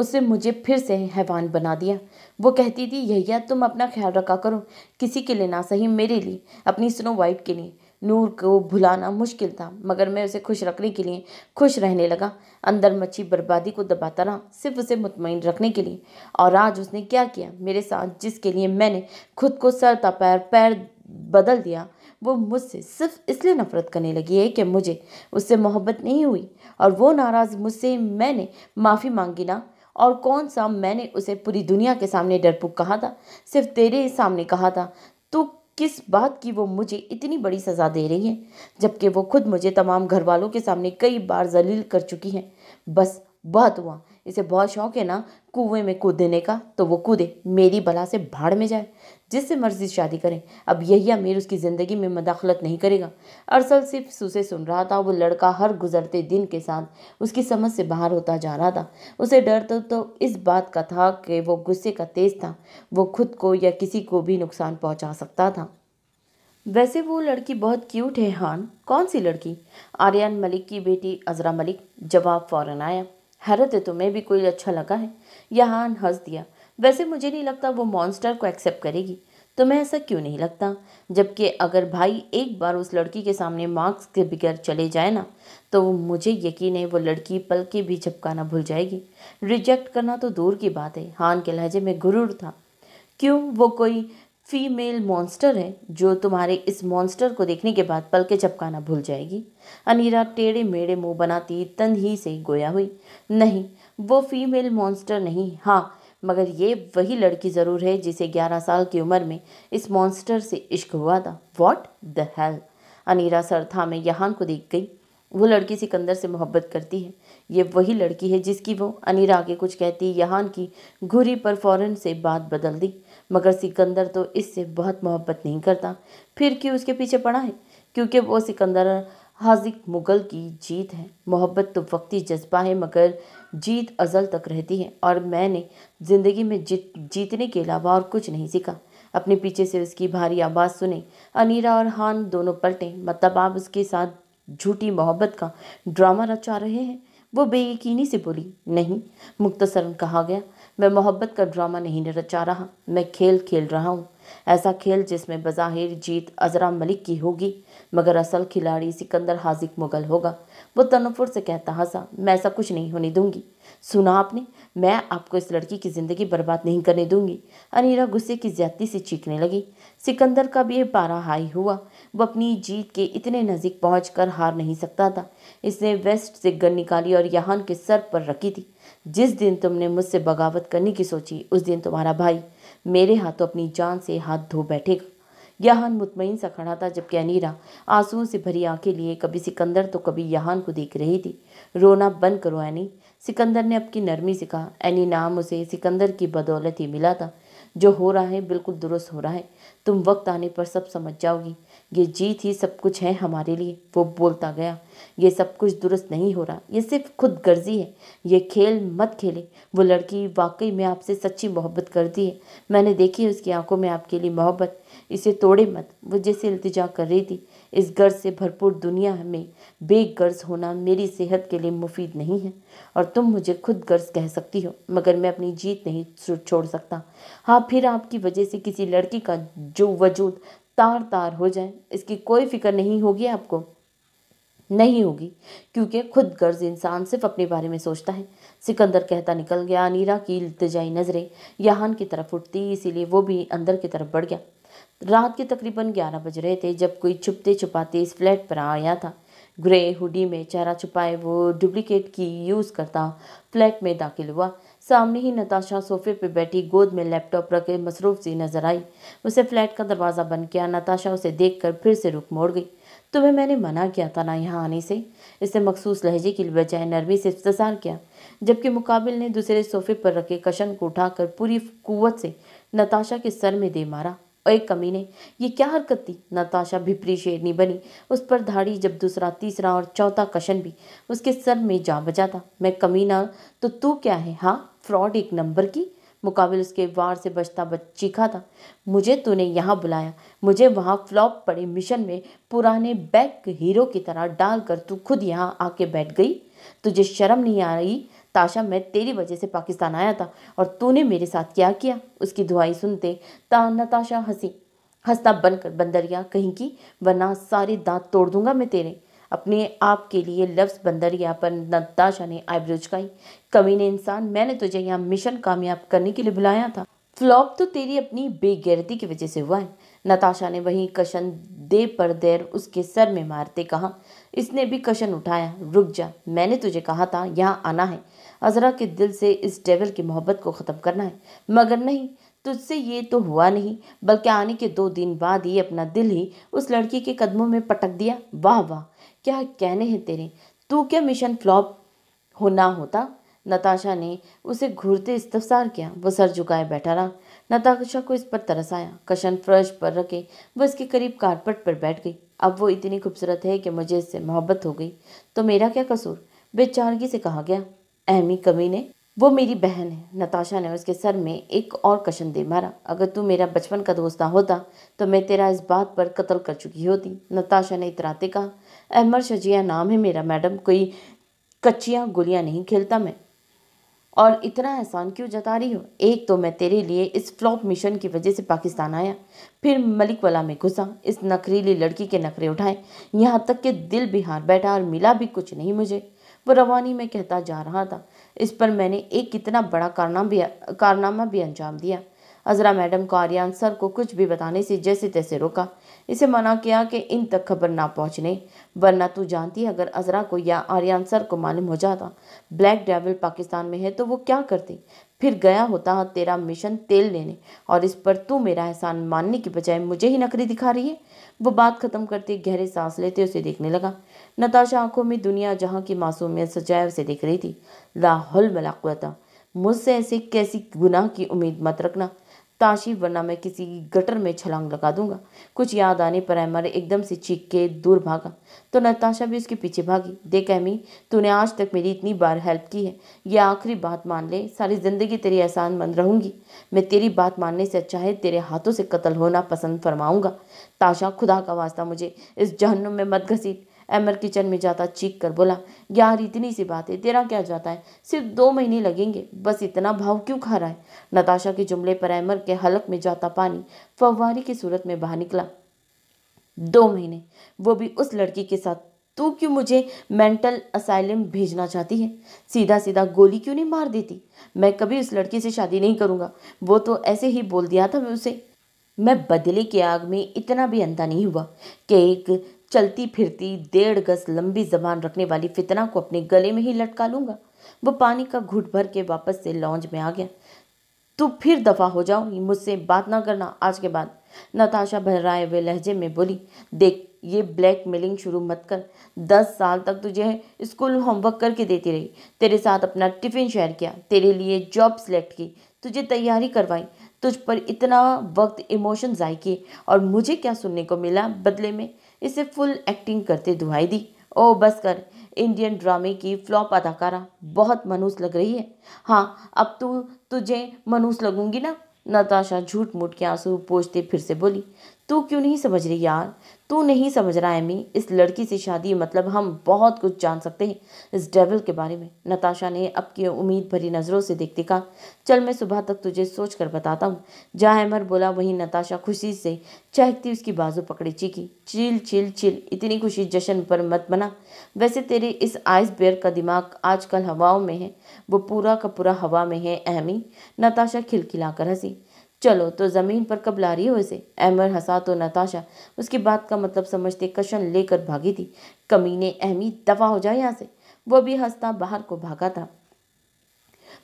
उससे मुझे फिर से हैवान बना दिया वो कहती थी यहिया तुम अपना ख्याल रखा करो किसी के लिए ना सही मेरे लिए अपनी स्नो वाइट के लिए नूर को भुलाना मुश्किल था मगर मैं उसे खुश रखने के लिए खुश रहने लगा अंदर मची बर्बादी को दबाता रहा सिर्फ उसे मुतमिन रखने के लिए और आज उसने क्या किया मेरे साथ जिसके लिए मैंने खुद को सर पैर पैर बदल दिया वो मुझसे सिर्फ इसलिए नफरत करने लगी है कि मुझे उससे मोहब्बत नहीं हुई और वो नाराज़ मुझसे मैंने माफ़ी मांगी ना और कौन सा मैंने उसे पूरी दुनिया के सामने डरपुक कहा था सिर्फ तेरे सामने कहा था तू किस बात की वो मुझे इतनी बड़ी सज़ा दे रही है जबकि वो खुद मुझे तमाम घर वालों के सामने कई बार जलील कर चुकी हैं बस बहुत हुआ इसे बहुत शौक है ना कुएं में कूदने का तो वो कूदे मेरी बला से भाड़ में जाए जिससे मर्जी शादी करें अब यही अमीर उसकी ज़िंदगी में मदाखलत नहीं करेगा अरसल सिर्फ उसे सुन रहा था वो लड़का हर गुजरते दिन के साथ उसकी समझ से बाहर होता जा रहा था उसे डर तो, तो इस बात का था कि वो गुस्से का तेज था वो खुद को या किसी को भी नुकसान पहुँचा सकता था वैसे वो लड़की बहुत क्यूट है हान कौन सी लड़की आर्यन मलिक की बेटी अजरा मलिक जवाब फ़ौरन आया हैरत है तुम्हें भी कोई अच्छा लगा है यहान हंस दिया वैसे मुझे नहीं लगता वो मॉन्स्टर को एक्सेप्ट करेगी तो मैं ऐसा क्यों नहीं लगता जबकि अगर भाई एक बार उस लड़की के सामने मार्क्स के बिगैर चले जाए ना तो मुझे यकीन है वो लड़की पल के भी झपकाना भूल जाएगी रिजेक्ट करना तो दूर की बात है हान के लहजे में गुरूर था क्यों वो कोई फीमेल मॉन्स्टर है जो तुम्हारे इस मॉन्स्टर को देखने के बाद पल के झपकाना भूल जाएगी अनीरा टेढ़े मेढ़े मुंह बनाती तन ही से गोया हुई नहीं वो फीमेल मॉन्स्टर नहीं हाँ मगर ये वही लड़की ज़रूर है जिसे 11 साल की उम्र में इस मॉन्स्टर से इश्क हुआ था वॉट द हेल अनीरा सरथा में यहाँ को देख गई वो लड़की सिकंदर से मोहब्बत करती है ये वही लड़की है जिसकी वो अनिरा आगे कुछ कहती यहाँ की घुरी पर फौरन से बात बदल दी मगर सिकंदर तो इससे बहुत मोहब्बत नहीं करता फिर क्यों उसके पीछे पड़ा है क्योंकि वो सिकंदर हाजिक मुगल की जीत है मोहब्बत तो वक्ती जज्बा है मगर जीत अज़ल तक रहती है और मैंने ज़िंदगी में जीत जीतने के अलावा और कुछ नहीं सीखा अपने पीछे से उसकी भारी आवाज़ सुने अनीरा और हान दोनों पलटे मतलब आप उसके साथ झूठी मोहब्बत का ड्रामा रचा रहे हैं वो बेयकीनी से बोली नहीं मुख्तसरन कहा गया मैं मोहब्बत का ड्रामा नहीं रचा रहा मैं खेल खेल रहा हूँ ऐसा खेल जिसमें बज़ाहिर जीत अजरा मलिक की होगी मगर असल खिलाड़ी सिकंदर हाजिक मुगल होगा वो तनफुर से कहता हंसा हाँ मैं ऐसा कुछ नहीं होने दूंगी सुना आपने मैं आपको इस लड़की की ज़िंदगी बर्बाद नहीं करने दूंगी अनीरा गुस्से की ज्यादती से चीखने लगी सिकंदर का भी पारा हाई हुआ वो अपनी जीत के इतने नज़दीक पहुँच कर हार नहीं सकता था इसने वेस्ट से गन निकाली और यहान के सर पर रखी थी जिस दिन तुमने मुझसे बगावत करने की सोची उस दिन तुम्हारा भाई मेरे हाथों अपनी जान से हाथ धो बैठेगा यहान मुतमिन सा खड़ा था जबकि अनीरा आंसुओं से भरी आंखें लिए कभी सिकंदर तो कभी यहान को देख रही थी रोना बंद करो एनी सिकंदर ने अपनी नरमी से कहा एनी नाम उसे सिकंदर की बदौलत ही मिला था जो हो रहा है बिल्कुल दुरुस्त हो रहा है तुम वक्त आने पर सब समझ जाओगी ये जीत ही सब कुछ है हमारे लिए वो बोलता गया ये सब कुछ दुरुस्त नहीं हो रहा ये सिर्फ खुद गर्जी है ये खेल मत खेले वो लड़की वाकई में आपसे सच्ची मोहब्बत करती है मैंने देखी उसकी आंखों में आपके लिए मोहब्बत इसे तोड़े मत वो जैसे इल्तिजा कर रही थी इस गर्ज से भरपूर दुनिया में बेगर्ज होना मेरी सेहत के लिए मुफीद नहीं है और तुम मुझे खुद गर्ज कह सकती हो मगर मैं अपनी जीत नहीं छोड़ सकता हाँ फिर आपकी वजह से किसी लड़की का जो वजूद तार तार हो जाए इसकी कोई फिक्र नहीं होगी आपको नहीं होगी क्योंकि खुद गर्ज इंसान सिर्फ अपने बारे में सोचता है सिकंदर कहता निकल गया अनीरा की इल्तजाई नज़रें यहान की तरफ उठती इसीलिए वो भी अंदर की तरफ बढ़ गया रात के तकरीबन 11 बज रहे थे जब कोई छुपते छुपाते इस फ्लैट पर आया था ग्रे हुडी में चेहरा छुपाए वो डुप्लीकेट की यूज़ करता फ्लैट में दाखिल हुआ सामने ही नताशा सोफे पर बैठी गोद में लैपटॉप रखे मसरूफ सी नजर आई उसे फ्लैट का दरवाज़ा बंद किया नताशा उसे देखकर फिर से रुक मोड़ गई तुम्हें मैंने मना किया था ना यहाँ आने से इसने मखसूस लहजे की बजाय नरमी से इंतजार किया जबकि मुकाबिल ने दूसरे सोफे पर रखे कशन को उठाकर पूरी कुवत से नताशा के सर में दे मारा एक कमी ने ये क्या हरकत थी नताशा भिपरी शेरनी बनी उस पर धाड़ी जब दूसरा तीसरा और चौथा कशन भी उसके सर में जा बजा था मैं कमीना तो तू क्या है हाँ फ्रॉड एक नंबर की मुकाबिल उसके वार से बचता बच चीखा था मुझे तूने यहाँ बुलाया मुझे वहाँ फ्लॉप पड़े मिशन में पुराने बैक हीरो की तरह डालकर तू खुद यहाँ आके बैठ गई तुझे शर्म नहीं आ रही ताशा मैं तेरी वजह से पाकिस्तान आया था और तूने मेरे साथ क्या किया उसकी दुआई सुनते ता नताशा हंसी हंसता बनकर कर बंदरिया कहीं की वरना सारे दांत तोड़ दूंगा मैं तेरे अपने आप के लिए लफ्ज़ बंदरिया पर नताशा ने आईब्रो चुकाई ने इंसान मैंने तुझे यहाँ मिशन कामयाब करने के लिए बुलाया था फ्लॉप तो तेरी अपनी बेगैरती की वजह से हुआ है नताशा ने वहीं कशन दे पर देर उसके सर में मारते कहा इसने भी कशन उठाया रुक जा मैंने तुझे कहा था यहाँ आना है अजरा के दिल से इस डेविल की मोहब्बत को ख़त्म करना है मगर नहीं तुझसे ये तो हुआ नहीं बल्कि आने के दो दिन बाद ही अपना दिल ही उस लड़की के कदमों में पटक दिया वाह वाह क्या कहने हैं तेरे तू क्या मिशन फ्लॉप होना होता नताशा ने उसे घूरते इस्तफसार किया वो सर झुकाए बैठा रहा नताशा को इस पर तरस आया कशन फ्रश पर रखे वह इसके करीब कारपेट पर बैठ गई अब वो इतनी खूबसूरत है कि मुझे इससे मोहब्बत हो गई तो मेरा क्या कसूर बेचारगी से कहा गया अहमी कमी ने वो मेरी बहन है नताशा ने उसके सर में एक और कशन दे मारा अगर तू मेरा बचपन का दोस्त ना होता तो मैं तेरा इस बात पर कत्ल कर चुकी होती नताशा ने इतराते कहा अहमद शजिया नाम है मेरा मैडम कोई कच्चियाँ गोलियाँ नहीं खेलता मैं और इतना एहसान क्यों जता रही हो एक तो मैं तेरे लिए इस फ्लॉप मिशन की वजह से पाकिस्तान आया फिर मलिकवाला में घुसा इस नखरीली लड़की के नखरे उठाए यहाँ तक कि दिल भी हार बैठा और मिला भी कुछ नहीं मुझे वो रवानी में कहता जा रहा था इस पर मैंने एक कितना बड़ा कारना भी कारनामा भी अंजाम दिया अजरा मैडम को आर्यान सर को कुछ भी बताने से जैसे तैसे रोका इसे मना किया कि इन तक खबर ना पहुंचने वरना तू जानती अगर अजरा को या आर्यान सर को मालूम हो जाता ब्लैक डेविल पाकिस्तान में है तो वो क्या करती फिर गया होता तेरा मिशन तेल लेने और इस पर तू मेरा एहसान मानने की बजाय मुझे ही नकरी दिखा रही है वो बात खत्म करते गहरे सांस लेते उसे देखने लगा नताशा आंखों में दुनिया जहाँ की मासूमियत सजाए उसे देख रही थी लाहौल मलाकुता मुझसे ऐसे कैसी गुनाह की उम्मीद मत रखना ताशी वरना मैं किसी गटर में छलांग लगा दूंगा कुछ याद आने पर अहमर एकदम से चीख के दूर भागा तो नताशा भी उसके पीछे भागी देख अहमी तूने आज तक मेरी इतनी बार हेल्प की है ये आखिरी बात मान ले सारी ज़िंदगी तेरी एहसान मंद रहूंगी मैं तेरी बात मानने से अच्छा है तेरे हाथों से कत्ल होना पसंद फरमाऊंगा ताशा खुदा का वास्ता मुझे इस जहनुम में मत घसीट अमर किचन में जाता चीख कर बोला यार इतनी सी बात है तेरा क्या जाता है सिर्फ दो महीने लगेंगे बस इतना भाव क्यों खा रहा है नताशा के जुमले पर अमर के हलक में जाता पानी फवारी की सूरत में बाहर निकला दो महीने वो भी उस लड़की के साथ तू क्यों मुझे मेंटल असाइलम भेजना चाहती है सीधा सीधा गोली क्यों नहीं मार देती मैं कभी उस लड़की से शादी नहीं करूँगा वो तो ऐसे ही बोल दिया था मैं उसे मैं बदले की आग में इतना भी अंधा नहीं हुआ कि एक चलती फिरती डेढ़ गज लंबी जबान रखने वाली फितना को अपने गले में ही लटका लूंगा वो पानी का घुट भर के वापस से लॉन्च में आ गया तू फिर दफा हो जाओ मुझसे बात ना करना आज के बाद नताशा भराए हुए लहजे में बोली देख ये ब्लैक मेलिंग शुरू मत कर दस साल तक तुझे स्कूल होमवर्क करके देती रही तेरे साथ अपना टिफ़िन शेयर किया तेरे लिए जॉब सेलेक्ट की तुझे तैयारी करवाई तुझ पर इतना वक्त इमोशन ज़ाय किए और मुझे क्या सुनने को मिला बदले में इसे फुल एक्टिंग करते दुहाई दी ओ बस कर इंडियन ड्रामे की फ्लॉप अदाकारा बहुत मनूस लग रही है हाँ अब तू तु, तुझे मनूस लगूंगी ना नताशा झूठ मूठ के आंसू पोछते फिर से बोली तू क्यों नहीं समझ रही यार तू नहीं समझ रहा एमी इस लड़की से शादी मतलब हम बहुत कुछ जान सकते हैं इस डेविल के बारे में नताशा ने अब की उम्मीद भरी नज़रों से देखते कहा चल मैं सुबह तक तुझे सोच कर बताता हूँ जहाँ अमर बोला वहीं नताशा खुशी से चहकती उसकी बाजू पकड़े चीखी चिल चिल चिल इतनी खुशी जश्न पर मत बना वैसे तेरे इस आइस बेयर का दिमाग आजकल हवाओं में है वो पूरा का पूरा हवा में है अहमी नताशा खिलखिलाकर हंसी चलो तो ज़मीन पर रही हो इसे अहमर हंसा तो नताशा उसकी बात का मतलब समझते कशन लेकर भागी थी कमीने अहमी दफा हो जाए यहाँ से वो भी हंसता बाहर को भागा था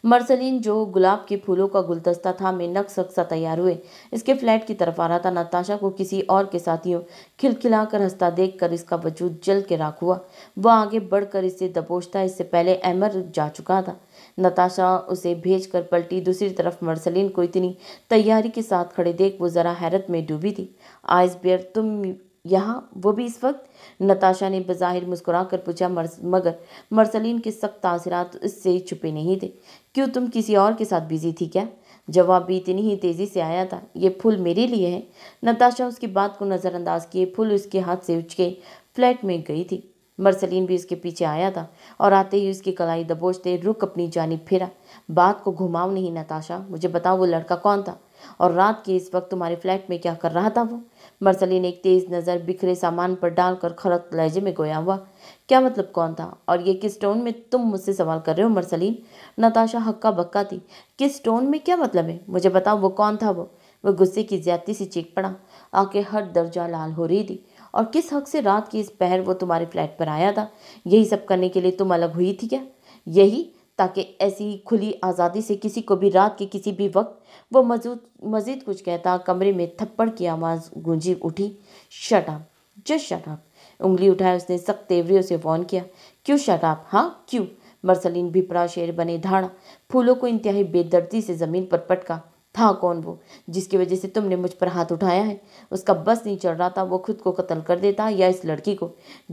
मरसलिन जो गुलाब के फूलों का गुलदस्ता था में नक्स अक्सा तैयार हुए इसके फ्लैट की तरफ आ रहा था नताशा को किसी और के साथियों खिलखिलाकर हंसता देख कर इसका वजूद जल के राख हुआ वह आगे बढ़कर इससे दबोचता इससे पहले अहमर जा चुका था नताशा उसे भेज कर पलटी दूसरी तरफ मर्सलिन को इतनी तैयारी के साथ खड़े देख वो ज़रा हैरत में डूबी थी आइस बियर तुम यहाँ वो भी इस वक्त नताशा ने बज़ाहिर मुस्कुरा कर पूछा मर्स, मगर मर्सलिन के सख्त तासरात इससे छुपे नहीं थे क्यों तुम किसी और के साथ बिजी थी क्या जवाब भी इतनी ही तेज़ी से आया था ये फूल मेरे लिए है नताशा उसकी बात को नज़रअंदाज किए फूल उसके हाथ से उचके फ्लैट में गई थी मरसलीन भी उसके पीछे आया था और आते ही उसकी कलाई दबोचते रुक अपनी जानी फिरा बात को घुमाओ नहीं नताशा मुझे बताओ वो लड़का कौन था और रात के इस वक्त तुम्हारे फ्लैट में क्या कर रहा था वो मरसलीन एक तेज़ नज़र बिखरे सामान पर डालकर खड़क लहजे में गोया हुआ क्या मतलब कौन था और ये किस टोन में तुम मुझसे सवाल कर रहे हो मरसलीन नताशा हक्का बक्का थी किस टोन में क्या मतलब है मुझे बताओ वो कौन था वो वह गुस्से की ज्यादती से चीख पड़ा आके हर दर्जा लाल हो रही थी और किस हक से रात की इस पहर वो तुम्हारे फ्लैट पर आया था यही सब करने के लिए तुम अलग हुई थी क्या यही ताकि ऐसी खुली आज़ादी से किसी को भी रात के किसी भी वक्त वो मजूद मज़ीद कुछ कहता कमरे में थप्पड़ की आवाज़ गूंजी उठी शटाप जस्ट शटाप उंगली उठाए उसने सख्त तेवरियों से फोन किया क्यों शटाप हाँ क्यों मरसलिन भिपरा शेर बने धाड़ा फूलों को इंतहाई बेदर्दी से ज़मीन पर पटका था कौन वो जिसकी वजह से तुमने मुझ पर हाथ उठाया है उसका बस नहीं चल रहा था वो खुद को कत्ल कर देता या इस लड़की को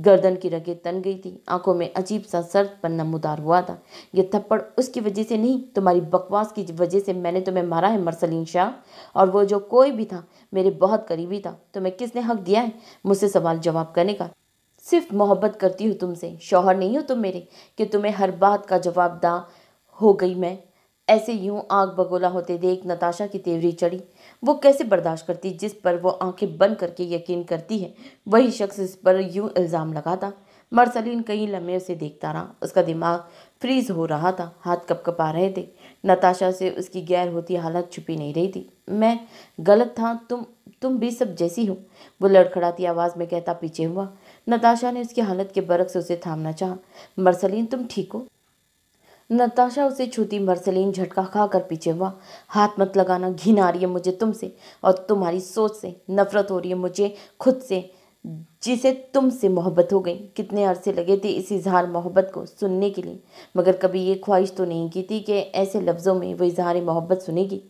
गर्दन की रगें तन गई थी आंखों में अजीब सा सर्द पन्ना मुदार हुआ था यह थप्पड़ उसकी वजह से नहीं तुम्हारी बकवास की वजह से मैंने तुम्हें मारा है मरसलीन शाह और वो जो कोई भी था मेरे बहुत करीबी था तुम्हें किसने हक दिया है मुझसे सवाल जवाब करने का सिर्फ मोहब्बत करती हूँ तुमसे शोहर नहीं हो तुम मेरे कि तुम्हें हर बात का जवाब दा हो गई मैं ऐसे यूं आग बगोला होते देख नताशा की तेवरी चढ़ी वो कैसे बर्दाश्त करती जिस पर वो आंखें बंद करके यकीन करती है वही शख्स इस पर यूं इल्ज़ाम लगाता मरसलीन कई लम्हे उसे देखता रहा उसका दिमाग फ्रीज हो रहा था हाथ कपकपा रहे थे नताशा से उसकी गैर होती हालत छुपी नहीं रही थी मैं गलत था तुम तुम भी सब जैसी हो वो लड़खड़ाती आवाज़ में कहता पीछे हुआ नताशा ने उसकी हालत के बरक से उसे थामना चाहा मरसलीन तुम ठीक हो नताशा उसे छूती मर्सलीन झटका खाकर पीछे हुआ हाथ मत लगाना घिन आ रही है मुझे तुमसे और तुम्हारी सोच से नफरत हो रही है मुझे खुद से जिसे तुमसे मोहब्बत हो गई कितने अरसे लगे थे इस इजहार मोहब्बत को सुनने के लिए मगर कभी ये ख्वाहिश तो नहीं की थी कि ऐसे लफ्ज़ों में वो इजहार मोहब्बत सुनेगी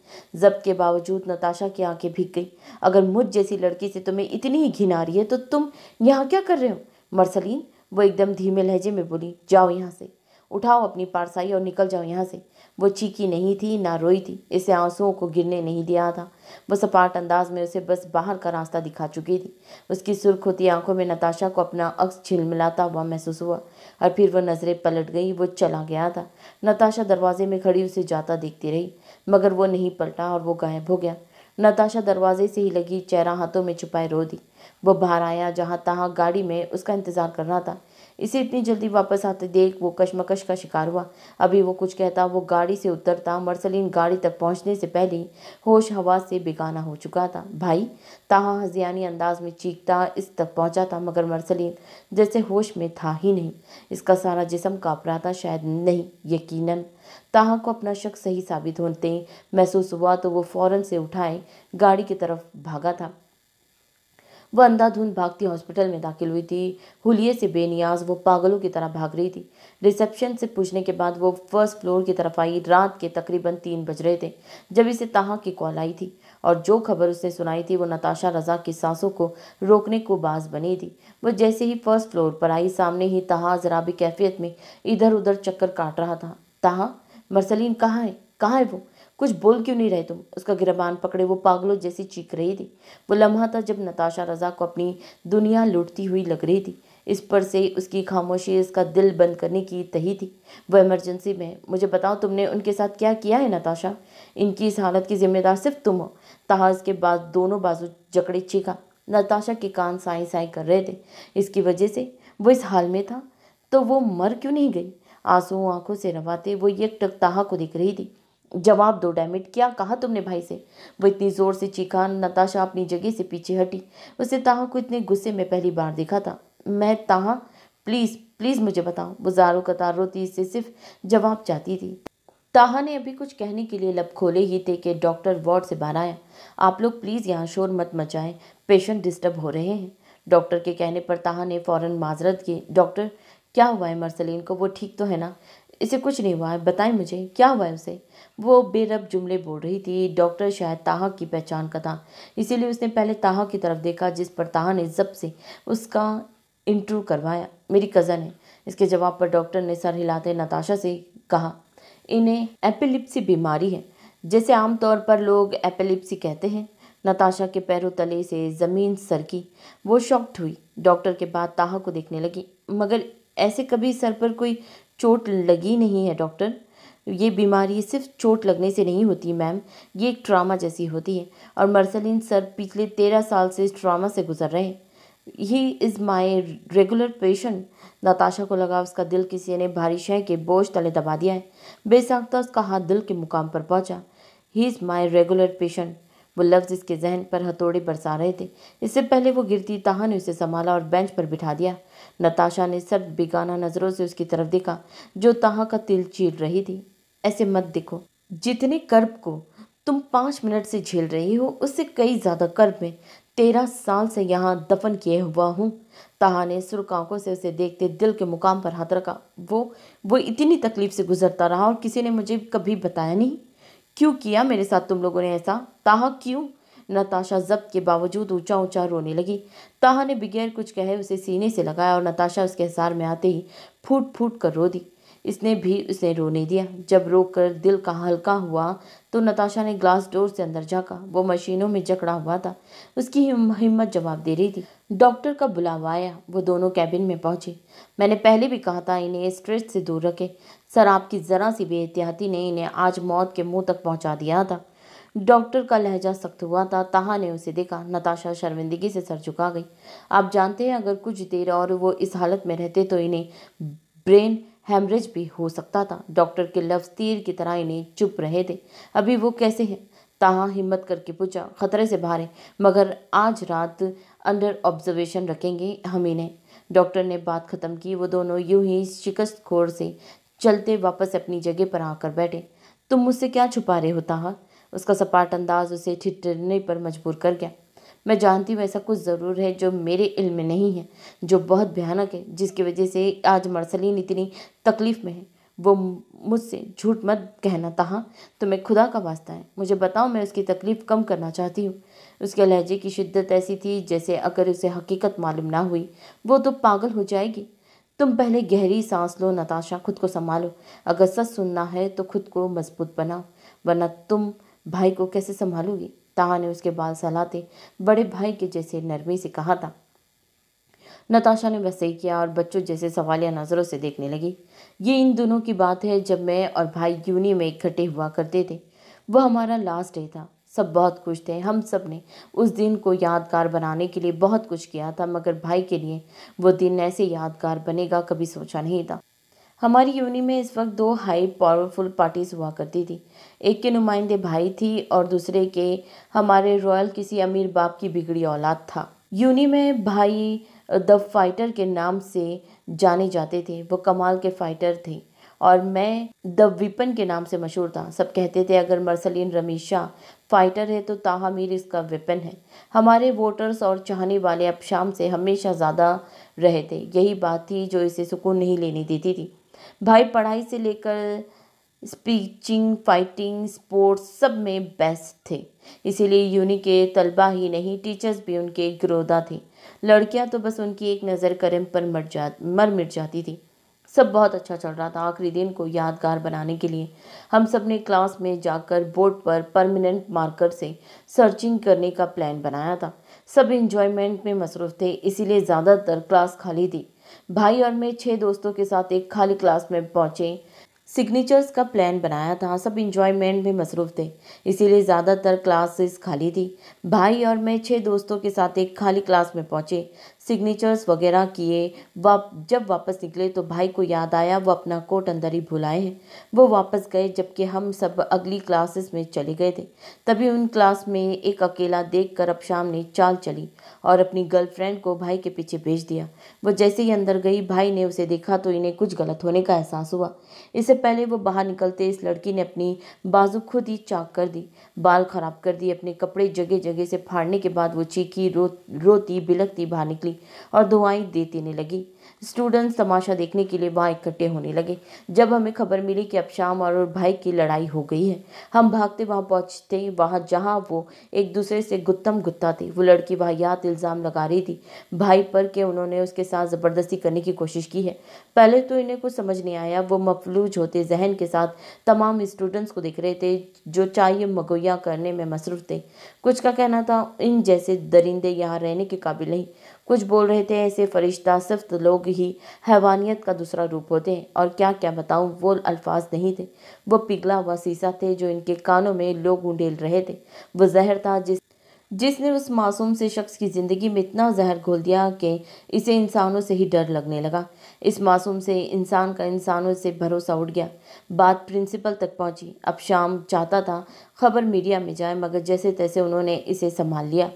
जब्त के बावजूद नताशा की आंखें भीग गई अगर मुझ जैसी लड़की से तुम्हें इतनी ही घिन आ रही है तो तुम यहाँ क्या कर रहे हो मरसलीन वो एकदम धीमे लहजे में बोली जाओ यहाँ से उठाओ अपनी पारसाई और निकल जाओ यहाँ से वो चीखी नहीं थी ना रोई थी इसे आंसुओं को गिरने नहीं दिया था वो सपाट अंदाज में उसे बस बाहर का रास्ता दिखा चुकी थी उसकी सुर्ख होती आंखों में नताशा को अपना अक्स झिलमिलाता हुआ महसूस हुआ और फिर वो नज़रें पलट गई वो चला गया था नताशा दरवाजे में खड़ी उसे जाता देखती रही मगर वो नहीं पलटा और वो गायब हो गया नताशा दरवाजे से ही लगी चेहरा हाथों में छुपाए रो दी वो बाहर आया जहाँ तहाँ गाड़ी में उसका इंतज़ार कर रहा था इसे इतनी जल्दी वापस आते देख वो कशमकश का शिकार हुआ अभी वो कुछ कहता वो गाड़ी से उतरता मरसलीन गाड़ी तक पहुंचने से पहले होश हवा से बेगाना हो चुका था भाई ताहा हजियानी अंदाज में चीखता इस तक पहुंचा था मगर मरसलीन जैसे होश में था ही नहीं इसका सारा जिसम काँप रहा था शायद नहीं यकीन ताहा को अपना शक सही साबित होते महसूस हुआ तो वो फ़ौरन से उठाए गाड़ी की तरफ भागा था वह अंधाधुंध भागती हॉस्पिटल में दाखिल हुई थी हुलिये से बेनियाज वो पागलों की तरह भाग रही थी रिसेप्शन से पूछने के बाद वो फर्स्ट फ्लोर की तरफ आई रात के तकरीबन तीन बज रहे थे जब इसे तहा की कॉल आई थी और जो खबर उसने सुनाई थी वो नताशा रजा की सांसों को रोकने को बाज बनी थी वो जैसे ही फर्स्ट फ्लोर पर आई सामने ही तहा जराबी कैफियत में इधर उधर चक्कर काट रहा था तहा मरसलीन कहाँ है कहाँ है वो कुछ बोल क्यों नहीं रहे तुम उसका गिरबान पकड़े वो पागलों जैसी चीख रही थी वो लम्हा था जब नताशा रज़ा को अपनी दुनिया लुटती हुई लग रही थी इस पर से उसकी खामोशी इसका दिल बंद करने की तही थी वो इमरजेंसी में मुझे बताओ तुमने उनके साथ क्या किया है नताशा इनकी इस हालत की जिम्मेदार सिर्फ तुम हो तहाज के बाद दोनों बाजू जकड़े चीखा नताशा के कान साई साई कर रहे थे इसकी वजह से वो इस हाल में था तो वो मर क्यों नहीं गई आंसू आंखों से रवाते वो एक टकताहा को दिख रही थी जवाब दो डैमिट क्या कहा तुमने भाई से वो इतनी ज़ोर से चीखा नताशा अपनी जगह से पीछे हटी उसे ताहा को इतने गुस्से में पहली बार देखा था मैं ताहा प्लीज़ प्लीज़ मुझे बताओ वो जारो कतार रोती इससे सिर्फ जवाब चाहती थी ताहा ने अभी कुछ कहने के लिए लब खोले ही थे कि डॉक्टर वार्ड से बाहर आया आप लोग प्लीज़ यहाँ शोर मत मचाएं पेशेंट डिस्टर्ब हो रहे हैं डॉक्टर के कहने पर ताहा ने फ़ौरन माजरत की डॉक्टर क्या हुआ है मर्सलिन को वो ठीक तो है ना इसे कुछ नहीं हुआ है बताएं मुझे क्या हुआ है उसे वो बेरब जुमले बोल रही थी डॉक्टर शायद ताहा की पहचान का था इसीलिए उसने पहले ताहा की तरफ देखा जिस पर ताहा ने जब से उसका इंटरव्यू करवाया मेरी कज़न है इसके जवाब पर डॉक्टर ने सर हिलाते नताशा से कहा इन्हें एपिलिप्सी बीमारी है जैसे आमतौर पर लोग एपिलिप्सी कहते हैं नताशा के पैरों तले से ज़मीन सरकी वो शॉक्ड हुई डॉक्टर के बाद ताहा को देखने लगी मगर ऐसे कभी सर पर कोई चोट लगी नहीं है डॉक्टर ये बीमारी सिर्फ चोट लगने से नहीं होती मैम ये एक ट्रामा जैसी होती है और मरसलिन सर पिछले तेरह साल से इस ट्रामा से गुजर रहे हैं he is my regular patient Natasha को लगा उसका दिल किसी ने भारी शह के बोझ तले दबा दिया है बेसाख्ता उसका हाथ दिल के मुकाम पर पहुंचा he is my regular patient वो लफ्ज़ इसके जहन पर हथौड़े बरसा रहे थे इससे पहले वो गिरती तहा ने उसे संभाला और बेंच पर बिठा दिया नताशा ने सर्द बिगाना नज़रों से उसकी तरफ देखा जो तहा का तिल चीर रही थी ऐसे मत देखो जितने कर्ब को तुम पाँच मिनट से झेल रही हो उससे कई ज़्यादा कर्ब में तेरह साल से यहाँ दफन किए हुआ हूँ ताहा ने सुर्ख आंखों से उसे देखते दिल के मुकाम पर हाथ रखा वो वो इतनी तकलीफ से गुजरता रहा और किसी ने मुझे कभी बताया नहीं क्यों किया मेरे साथ तुम लोगों ने ऐसा ताहा क्यों नताशा जब्त के बावजूद ऊंचा ऊंचा रोने लगी ताहा ने बगैर कुछ कहे उसे सीने से लगाया और नताशा उसके हिसार में आते ही फूट फूट कर रो दी इसने भी उसे रोने दिया जब रोकर दिल का हल्का हुआ तो नताशा ने ग्लास डोर से अंदर झाँका वो मशीनों में जकड़ा हुआ था उसकी हिम्मत जवाब दे रही थी डॉक्टर का बुलावा आया वो दोनों कैबिन में पहुंचे मैंने पहले भी कहा था इन्हें स्ट्रेस से दूर रखें सर आपकी ज़रा सी बेहतियाती ने इन्हें आज मौत के मुंह तक पहुंचा दिया था डॉक्टर का लहजा सख्त हुआ था तहा ने उसे देखा नताशा शर्मिंदगी से सर झुका गई आप जानते हैं अगर कुछ देर और वो इस हालत में रहते तो इन्हें ब्रेन हेमरेज भी हो सकता था डॉक्टर के लफ्ज़ तीर की तरह इन्हें चुप रहे थे अभी वो कैसे हैं तहा हिम्मत करके पूछा खतरे से है मगर आज रात अंडर ऑब्जर्वेशन रखेंगे हम इन्हें डॉक्टर ने बात ख़त्म की वो दोनों यूं ही शिकस्त खोर से चलते वापस अपनी जगह पर आकर बैठे तुम मुझसे क्या छुपा रहे हो तहा उसका सपाट अंदाज उसे ठिठरने पर मजबूर कर गया मैं जानती हूँ ऐसा कुछ ज़रूर है जो मेरे इल्म में नहीं है जो बहुत भयानक है जिसकी वजह से आज मरसलिन इतनी तकलीफ़ में है वो मुझसे झूठ मत कहना था तो मैं खुदा का वास्ता है मुझे बताओ मैं उसकी तकलीफ़ कम करना चाहती हूँ उसके लहजे की शिद्दत ऐसी थी जैसे अगर उसे हकीकत मालूम ना हुई वो तो पागल हो जाएगी तुम पहले गहरी सांस लो नताशा खुद को संभालो अगर सच सुनना है तो खुद को मजबूत बनाओ वरना तुम भाई को कैसे संभालूंगी ताहा ने उसके बाल सहलाते बड़े भाई के जैसे नरमी से कहा था नताशा ने वैसे ही किया और बच्चों जैसे सवालिया नज़रों से देखने लगी ये इन दोनों की बात है जब मैं और भाई यूनी में इकट्ठे हुआ करते थे वह हमारा लास्ट डे था सब बहुत खुश थे हम सब ने उस दिन को यादगार बनाने के लिए बहुत कुछ किया था मगर भाई के लिए वो दिन ऐसे यादगार बनेगा कभी सोचा नहीं था हमारी यूनी में इस वक्त दो हाई पावरफुल पार्टीज हुआ करती थी एक के नुमाइंदे भाई थी और दूसरे के हमारे रॉयल किसी अमीर बाप की बिगड़ी औलाद था यूनी में भाई द uh, फाइटर के नाम से जाने जाते थे वो कमाल के फाइटर थे और मैं द विपन के नाम से मशहूर था सब कहते थे अगर मरसलिन रमीशा फाइटर है तो ताहा मीर इसका विपन है हमारे वोटर्स और चाहने वाले अब शाम से हमेशा ज़्यादा रहे थे यही बात थी जो इसे सुकून नहीं लेने देती थी भाई पढ़ाई से लेकर स्पीचिंग फाइटिंग स्पोर्ट्स सब में बेस्ट थे इसीलिए यूनि के तलबा ही नहीं टीचर्स भी उनके ग्रोदा थे लड़कियां तो बस उनकी एक नज़र करम पर मर जा मर मिट जाती थी सब बहुत अच्छा चल रहा था आखिरी दिन को यादगार बनाने के लिए हम सब ने क्लास में जाकर बोर्ड पर परमानेंट मार्कर से सर्चिंग करने का प्लान बनाया था सब इंजॉयमेंट में मसरूफ़ थे इसीलिए ज़्यादातर क्लास खाली थी भाई और मैं छह दोस्तों के साथ एक खाली क्लास में पहुंचे सिग्नेचर्स का प्लान बनाया था सब इंजॉयमेंट में मसरूफ़ थे इसीलिए ज़्यादातर क्लासेस खाली थी भाई और मैं छह दोस्तों के साथ एक खाली क्लास में पहुंचे सिग्नेचर्स वगैरह किए वाप जब वापस निकले तो भाई को याद आया वो अपना कोट अंदर ही भुलाए हैं वो वापस गए जबकि हम सब अगली क्लासेस में चले गए थे तभी उन क्लास में एक अकेला देख कर शाम ने चाल चली और अपनी गर्लफ्रेंड को भाई के पीछे भेज दिया वो जैसे ही अंदर गई भाई ने उसे देखा तो इन्हें कुछ गलत होने का एहसास हुआ इससे पहले वो बाहर निकलते इस लड़की ने अपनी बाजू खुद ही चाक कर दी बाल ख़राब कर दिए अपने कपड़े जगह जगह से फाड़ने के बाद वो चीखी रो रोती बिलकती बाहर निकली और दुआएं देने लगी स्टूडेंट्स तमाशा देखने के लिए वहाँ इकट्ठे होने लगे जब हमें खबर मिली कि अब शाम और भाई की लड़ाई हो गई है हम भागते वहाँ पहुँचते वहाँ जहाँ वो एक दूसरे से गुत्तम गुत्ता थी वो लड़की वाहियात इल्ज़ाम लगा रही थी भाई पर के उन्होंने उसके साथ ज़बरदस्ती करने की कोशिश की है पहले तो इन्हें कुछ समझ नहीं आया वो मफलूज होते जहन के साथ तमाम स्टूडेंट्स को देख रहे थे जो चाहिए मगोया करने में मसरूफ़ थे कुछ का कहना था इन जैसे दरिंदे यहाँ रहने के काबिल नहीं कुछ बोल रहे थे ऐसे फरिश्ता सिर्फ लोग ही हैवानियत का दूसरा रूप होते हैं और क्या क्या बताऊँ वो अल्फाज नहीं थे वो पिघला हुआ सीसा थे जो इनके कानों में लोग ऊँडेल रहे थे वो जहर था जिस जिसने उस मासूम से शख्स की ज़िंदगी में इतना जहर घोल दिया कि इसे इंसानों से ही डर लगने लगा इस मासूम से इंसान का इंसानों से भरोसा उठ गया बात प्रिंसिपल तक पहुंची अब शाम चाहता था खबर मीडिया में जाए मगर जैसे तैसे उन्होंने इसे संभाल लिया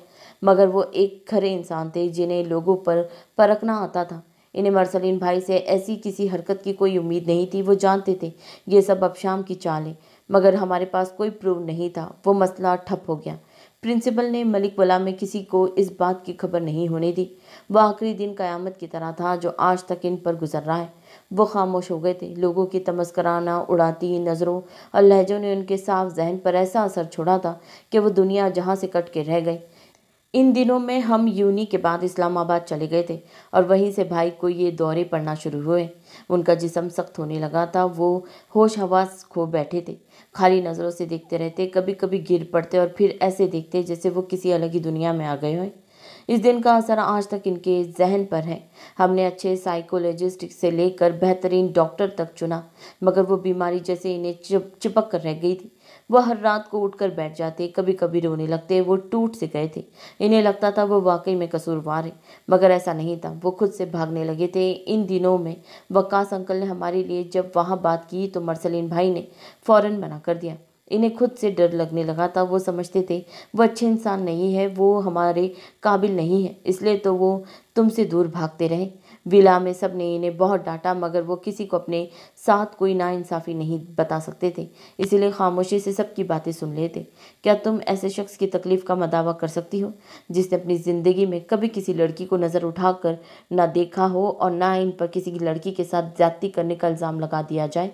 मगर वो एक खरे इंसान थे जिन्हें लोगों पर परखना आता था इन्हें मरसलीन भाई से ऐसी किसी हरकत की कोई उम्मीद नहीं थी वो जानते थे ये सब अब शाम की चाल है मगर हमारे पास कोई प्रूव नहीं था वो मसला ठप हो गया प्रिंसिपल ने मलिक वला में किसी को इस बात की खबर नहीं होने दी वह आखिरी दिन क़यामत की तरह था जो आज तक इन पर गुजर रहा है वो खामोश हो गए थे लोगों की तमस्कराना उड़ाती नज़रों और लहजों ने उनके साफ जहन पर ऐसा असर छोड़ा था कि वो दुनिया जहाँ से कट के रह गए इन दिनों में हम यूनी के बाद इस्लामाबाद चले गए थे और वहीं से भाई को ये दौरे पड़ना शुरू हुए उनका जिसम सख्त होने लगा था वो होश हवास खो बैठे थे खाली नज़रों से देखते रहते कभी कभी गिर पड़ते और फिर ऐसे देखते जैसे वो किसी अलग ही दुनिया में आ गए हों इस दिन का असर आज तक इनके जहन पर है हमने अच्छे साइकोलॉजिस्ट से लेकर बेहतरीन डॉक्टर तक चुना मगर वो बीमारी जैसे इन्हें चिप चिपक कर रह गई थी वह हर रात को उठकर बैठ जाते कभी कभी रोने लगते वो टूट से गए थे इन्हें लगता था वो वाकई में कसूरवार है मगर ऐसा नहीं था वो खुद से भागने लगे थे इन दिनों में वकास अंकल ने हमारे लिए जब वहाँ बात की तो मरसलीन भाई ने फ़ौरन मना कर दिया इन्हें खुद से डर लगने लगा था वो समझते थे वो अच्छे इंसान नहीं है वो हमारे काबिल नहीं है इसलिए तो वो तुमसे दूर भागते रहे विला में सब ने इन्हें बहुत डांटा मगर वो किसी को अपने साथ कोई नाइंसाफ़ी नहीं बता सकते थे इसीलिए खामोशी से सबकी बातें सुन लेते क्या तुम ऐसे शख्स की तकलीफ़ का मदावा कर सकती हो जिसने अपनी ज़िंदगी में कभी किसी लड़की को नज़र उठाकर ना देखा हो और ना इन पर किसी लड़की के साथ ज्यादती करने का इल्ज़ाम लगा दिया जाए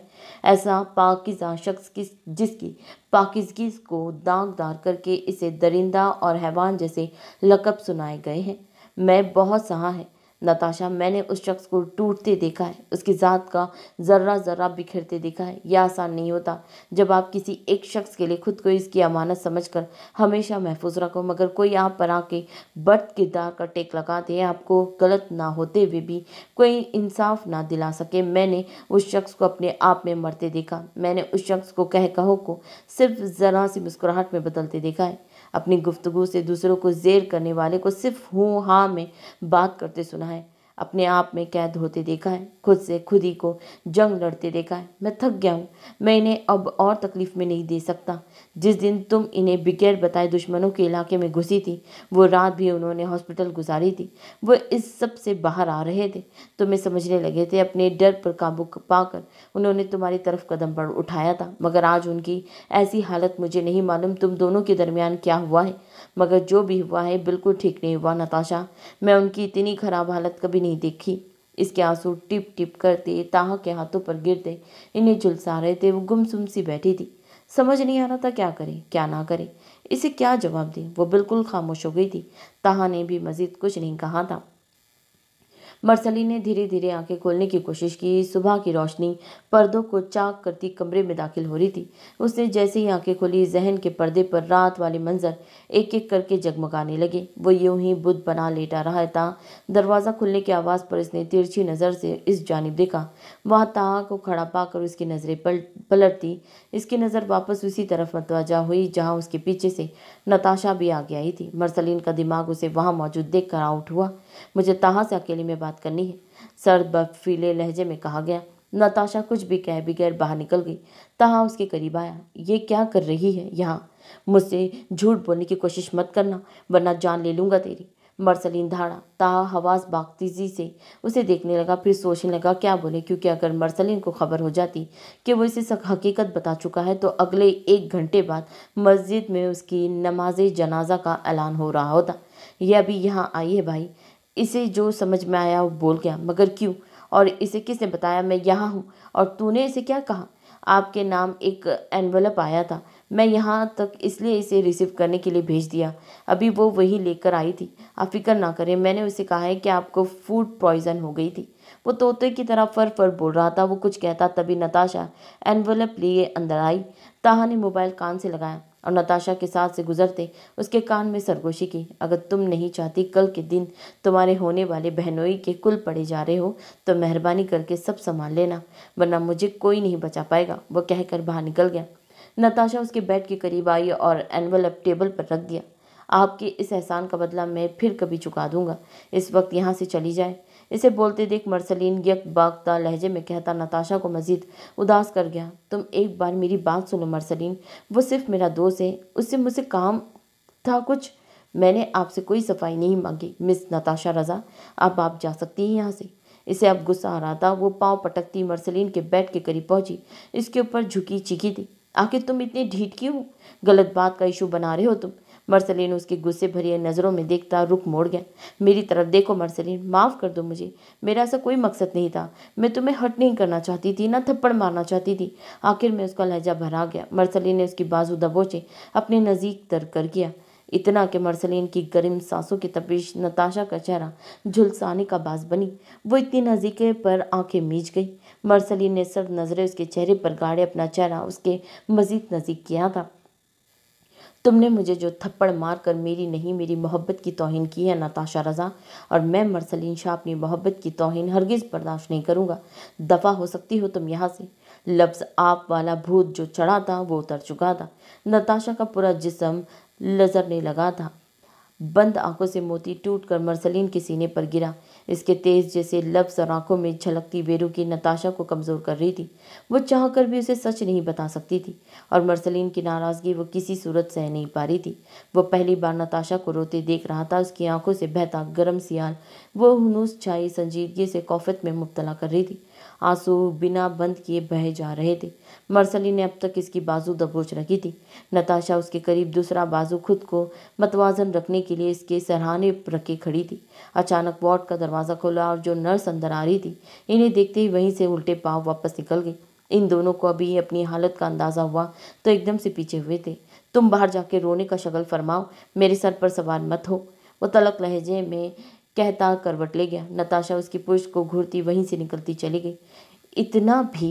ऐसा पाकिजा शख्स किस जिसकी पाकिजगी को दाग दार करके इसे दरिंदा और हैवान जैसे लकब सुनाए गए हैं मैं बहुत सहा है नताशा मैंने उस शख्स को टूटते देखा है उसकी ज़ात का ज़र्रा ज़र्रा बिखरते देखा है यह आसान नहीं होता जब आप किसी एक शख्स के लिए खुद को इसकी अमानत समझ कर हमेशा महफूज रखो मगर कोई आप पर आके बर्थ किरदार का टेक लगा दे आपको गलत ना होते हुए भी कोई इंसाफ ना दिला सके मैंने उस शख्स को अपने आप में मरते देखा मैंने उस शख्स को कह कहो को सिर्फ ज़रा सी मुस्कुराहट में बदलते देखा है अपनी गुफ्तगु से दूसरों को जेर करने वाले को सिर्फ हूँ हाँ में बात करते सुना है अपने आप में कैद होते देखा है खुद से खुद ही को जंग लड़ते देखा है मैं थक गया हूँ मैं इन्हें अब और तकलीफ में नहीं दे सकता जिस दिन तुम इन्हें बगैर बताए दुश्मनों के इलाके में घुसी थी वो रात भी उन्होंने हॉस्पिटल गुजारी थी वो इस सब से बाहर आ रहे थे तुम्हें समझने लगे थे अपने डर पर काबू पाकर उन्होंने तुम्हारी तरफ कदम पर उठाया था मगर आज उनकी ऐसी हालत मुझे नहीं मालूम तुम दोनों के दरमियान क्या हुआ है मगर जो भी हुआ है बिल्कुल ठीक नहीं हुआ नताशा मैं उनकी इतनी खराब हालत कभी नहीं देखी इसके आंसू टिप टिप करते ताहा के हाथों पर गिरते इन्हें झुलसा रहे थे वो गुमसुम सी बैठी थी समझ नहीं आ रहा था क्या करें क्या ना करें इसे क्या जवाब दें वो बिल्कुल खामोश हो गई थी ताहा ने भी मज़ीद कुछ नहीं कहा था मरसली ने धीरे धीरे आंखें खोलने की कोशिश की सुबह की रोशनी पर्दों को चाक करती कमरे में दाखिल हो रही थी उसने जैसे ही आंखें खोली जहन के पर्दे पर रात वाले मंजर एक एक करके जगमगाने लगे वो यूं ही बुध बना लेटा रहा था दरवाज़ा खुलने की आवाज़ पर इसने तिरछी नज़र से इस जानब देखा वहां ताहा को खड़ा पाकर उसकी नजरे पलटती इसकी नज़र वापस उसी तरफ मतवाजा हुई जहाँ उसके पीछे से नताशा भी आगे आई थी मरसलिन का दिमाग उसे वहाँ मौजूद देख कर आउट हुआ मुझे तहाँ से अकेले में बात करनी है सर्द बर्फीले लहजे में कहा गया नताशा कुछ भी कह बगैर बाहर निकल गई तहाँ उसके करीब आया ये क्या कर रही है यहाँ मुझसे झूठ बोलने की कोशिश मत करना वरना जान ले लूँगा तेरी मर्सलीन धाड़ा ताहा हवास बागतीजी से उसे देखने लगा फिर सोचने लगा क्या बोले क्योंकि अगर मर्सलिन को खबर हो जाती कि वो इसे हकीकत बता चुका है तो अगले एक घंटे बाद मस्जिद में उसकी नमाज जनाजा का ऐलान हो रहा होता यह अभी यहाँ आई है भाई इसे जो समझ में आया वो बोल गया मगर क्यों और इसे किसने बताया मैं यहाँ हूँ और तूने इसे क्या कहा आपके नाम एक एनवलप आया था मैं यहाँ तक इसलिए इसे रिसीव करने के लिए भेज दिया अभी वो वही लेकर आई थी आप फ़िक्र ना करें मैंने उसे कहा है कि आपको फूड पॉइज़न हो गई थी वो तोते की तरह फर फर बोल रहा था वो कुछ कहता तभी नताशा एनवलप लिए अंदर आई ताहा ने मोबाइल कान से लगाया और नताशा के साथ से गुजरते उसके कान में सरगोशी की अगर तुम नहीं चाहती कल के दिन तुम्हारे होने वाले बहनोई के कुल पड़े जा रहे हो तो मेहरबानी करके सब संभाल लेना वरना मुझे कोई नहीं बचा पाएगा वो कहकर बाहर निकल गया नताशा उसके बेड के करीब आई और एनवलप टेबल पर रख दिया आपके इस एहसान का बदला मैं फिर कभी चुका दूंगा इस वक्त यहाँ से चली जाए इसे बोलते देख मरसलीन यक बागता लहजे में कहता नताशा को मजीद उदास कर गया तुम एक बार मेरी बात सुनो मरसलीन वो सिर्फ मेरा दोस्त है उससे मुझसे काम था कुछ मैंने आपसे कोई सफाई नहीं मांगी मिस नताशा रज़ा अब आप जा सकती हैं यहाँ से इसे अब गुस्सा आ रहा था वो पाँव पटकती मरसलीन के बेड के करीब पहुंची इसके ऊपर झुकी चिकी थी आखिर तुम इतनी ढीठ क्यों गलत बात का इशू बना रहे हो तुम मरसलिन उसकी गुस्से भरी नज़रों में देखता रुक मोड़ गया मेरी तरफ देखो मरसलिन माफ़ कर दो मुझे मेरा ऐसा कोई मकसद नहीं था मैं तुम्हें हट नहीं करना चाहती थी ना थप्पड़ मारना चाहती थी आखिर में उसका लहजा भरा गया मरसलिन ने उसकी बाजू दबोचे अपने नज़दीक तर कर किया इतना कि मर्सलिन की गर्म सांसों की तपिश नताशा का चेहरा झुलसाने का बास बनी वो इतनी नज़ीके पर आंखें मीच गई मर्सलिन ने सर नज़रें उसके चेहरे पर गाड़े अपना चेहरा उसके मज़ीद नजीक किया था तुमने मुझे जो थप्पड़ मार कर मेरी नहीं मेरी मोहब्बत की तोहिन की है नताशा रज़ा और मैं मरसलीन शाह अपनी मोहब्बत की तोहिन हरगिज़ बर्दाश्त नहीं करूँगा दफ़ा हो सकती हो तुम यहाँ से लफ्ज़ आप वाला भूत जो चढ़ा था वो उतर चुका था नताशा का पूरा जिसम लजरने लगा था बंद आंखों से मोती टूट कर मरसलीन के सीने पर गिरा इसके तेज जैसे लफ्ज़ और आंखों में झलकती वेरू की नताशा को कमज़ोर कर रही थी वो चाह कर भी उसे सच नहीं बता सकती थी और मरसलिन की नाराज़गी वो किसी सूरत सह नहीं पा रही थी वो पहली बार नताशा को रोते देख रहा था उसकी आंखों से बहता गर्म सियाल वो हनूस छाई संजीदगी से कौफत में मुबतला कर रही थी आंसू बिना बंद किए बह जा रहे थे मरसली ने अब तक इसकी बाजू दबोच रखी थी नताशा उसके करीब दूसरा बाजू खुद को मतवाजन रखने के लिए इसके सराहने रखे खड़ी थी अचानक वार्ड का दरवाज़ा खोला और जो नर्स अंदर आ रही थी इन्हें देखते ही वहीं से उल्टे पाँव वापस निकल गई इन दोनों को अभी अपनी हालत का अंदाज़ा हुआ तो एकदम से पीछे हुए थे तुम बाहर जाके रोने का शगल फरमाओ मेरे सर पर सवार मत हो वो तलक लहजे में कहता करवट ले गया नताशा उसकी पुष्ट को घूरती वहीं से निकलती चली गई इतना भी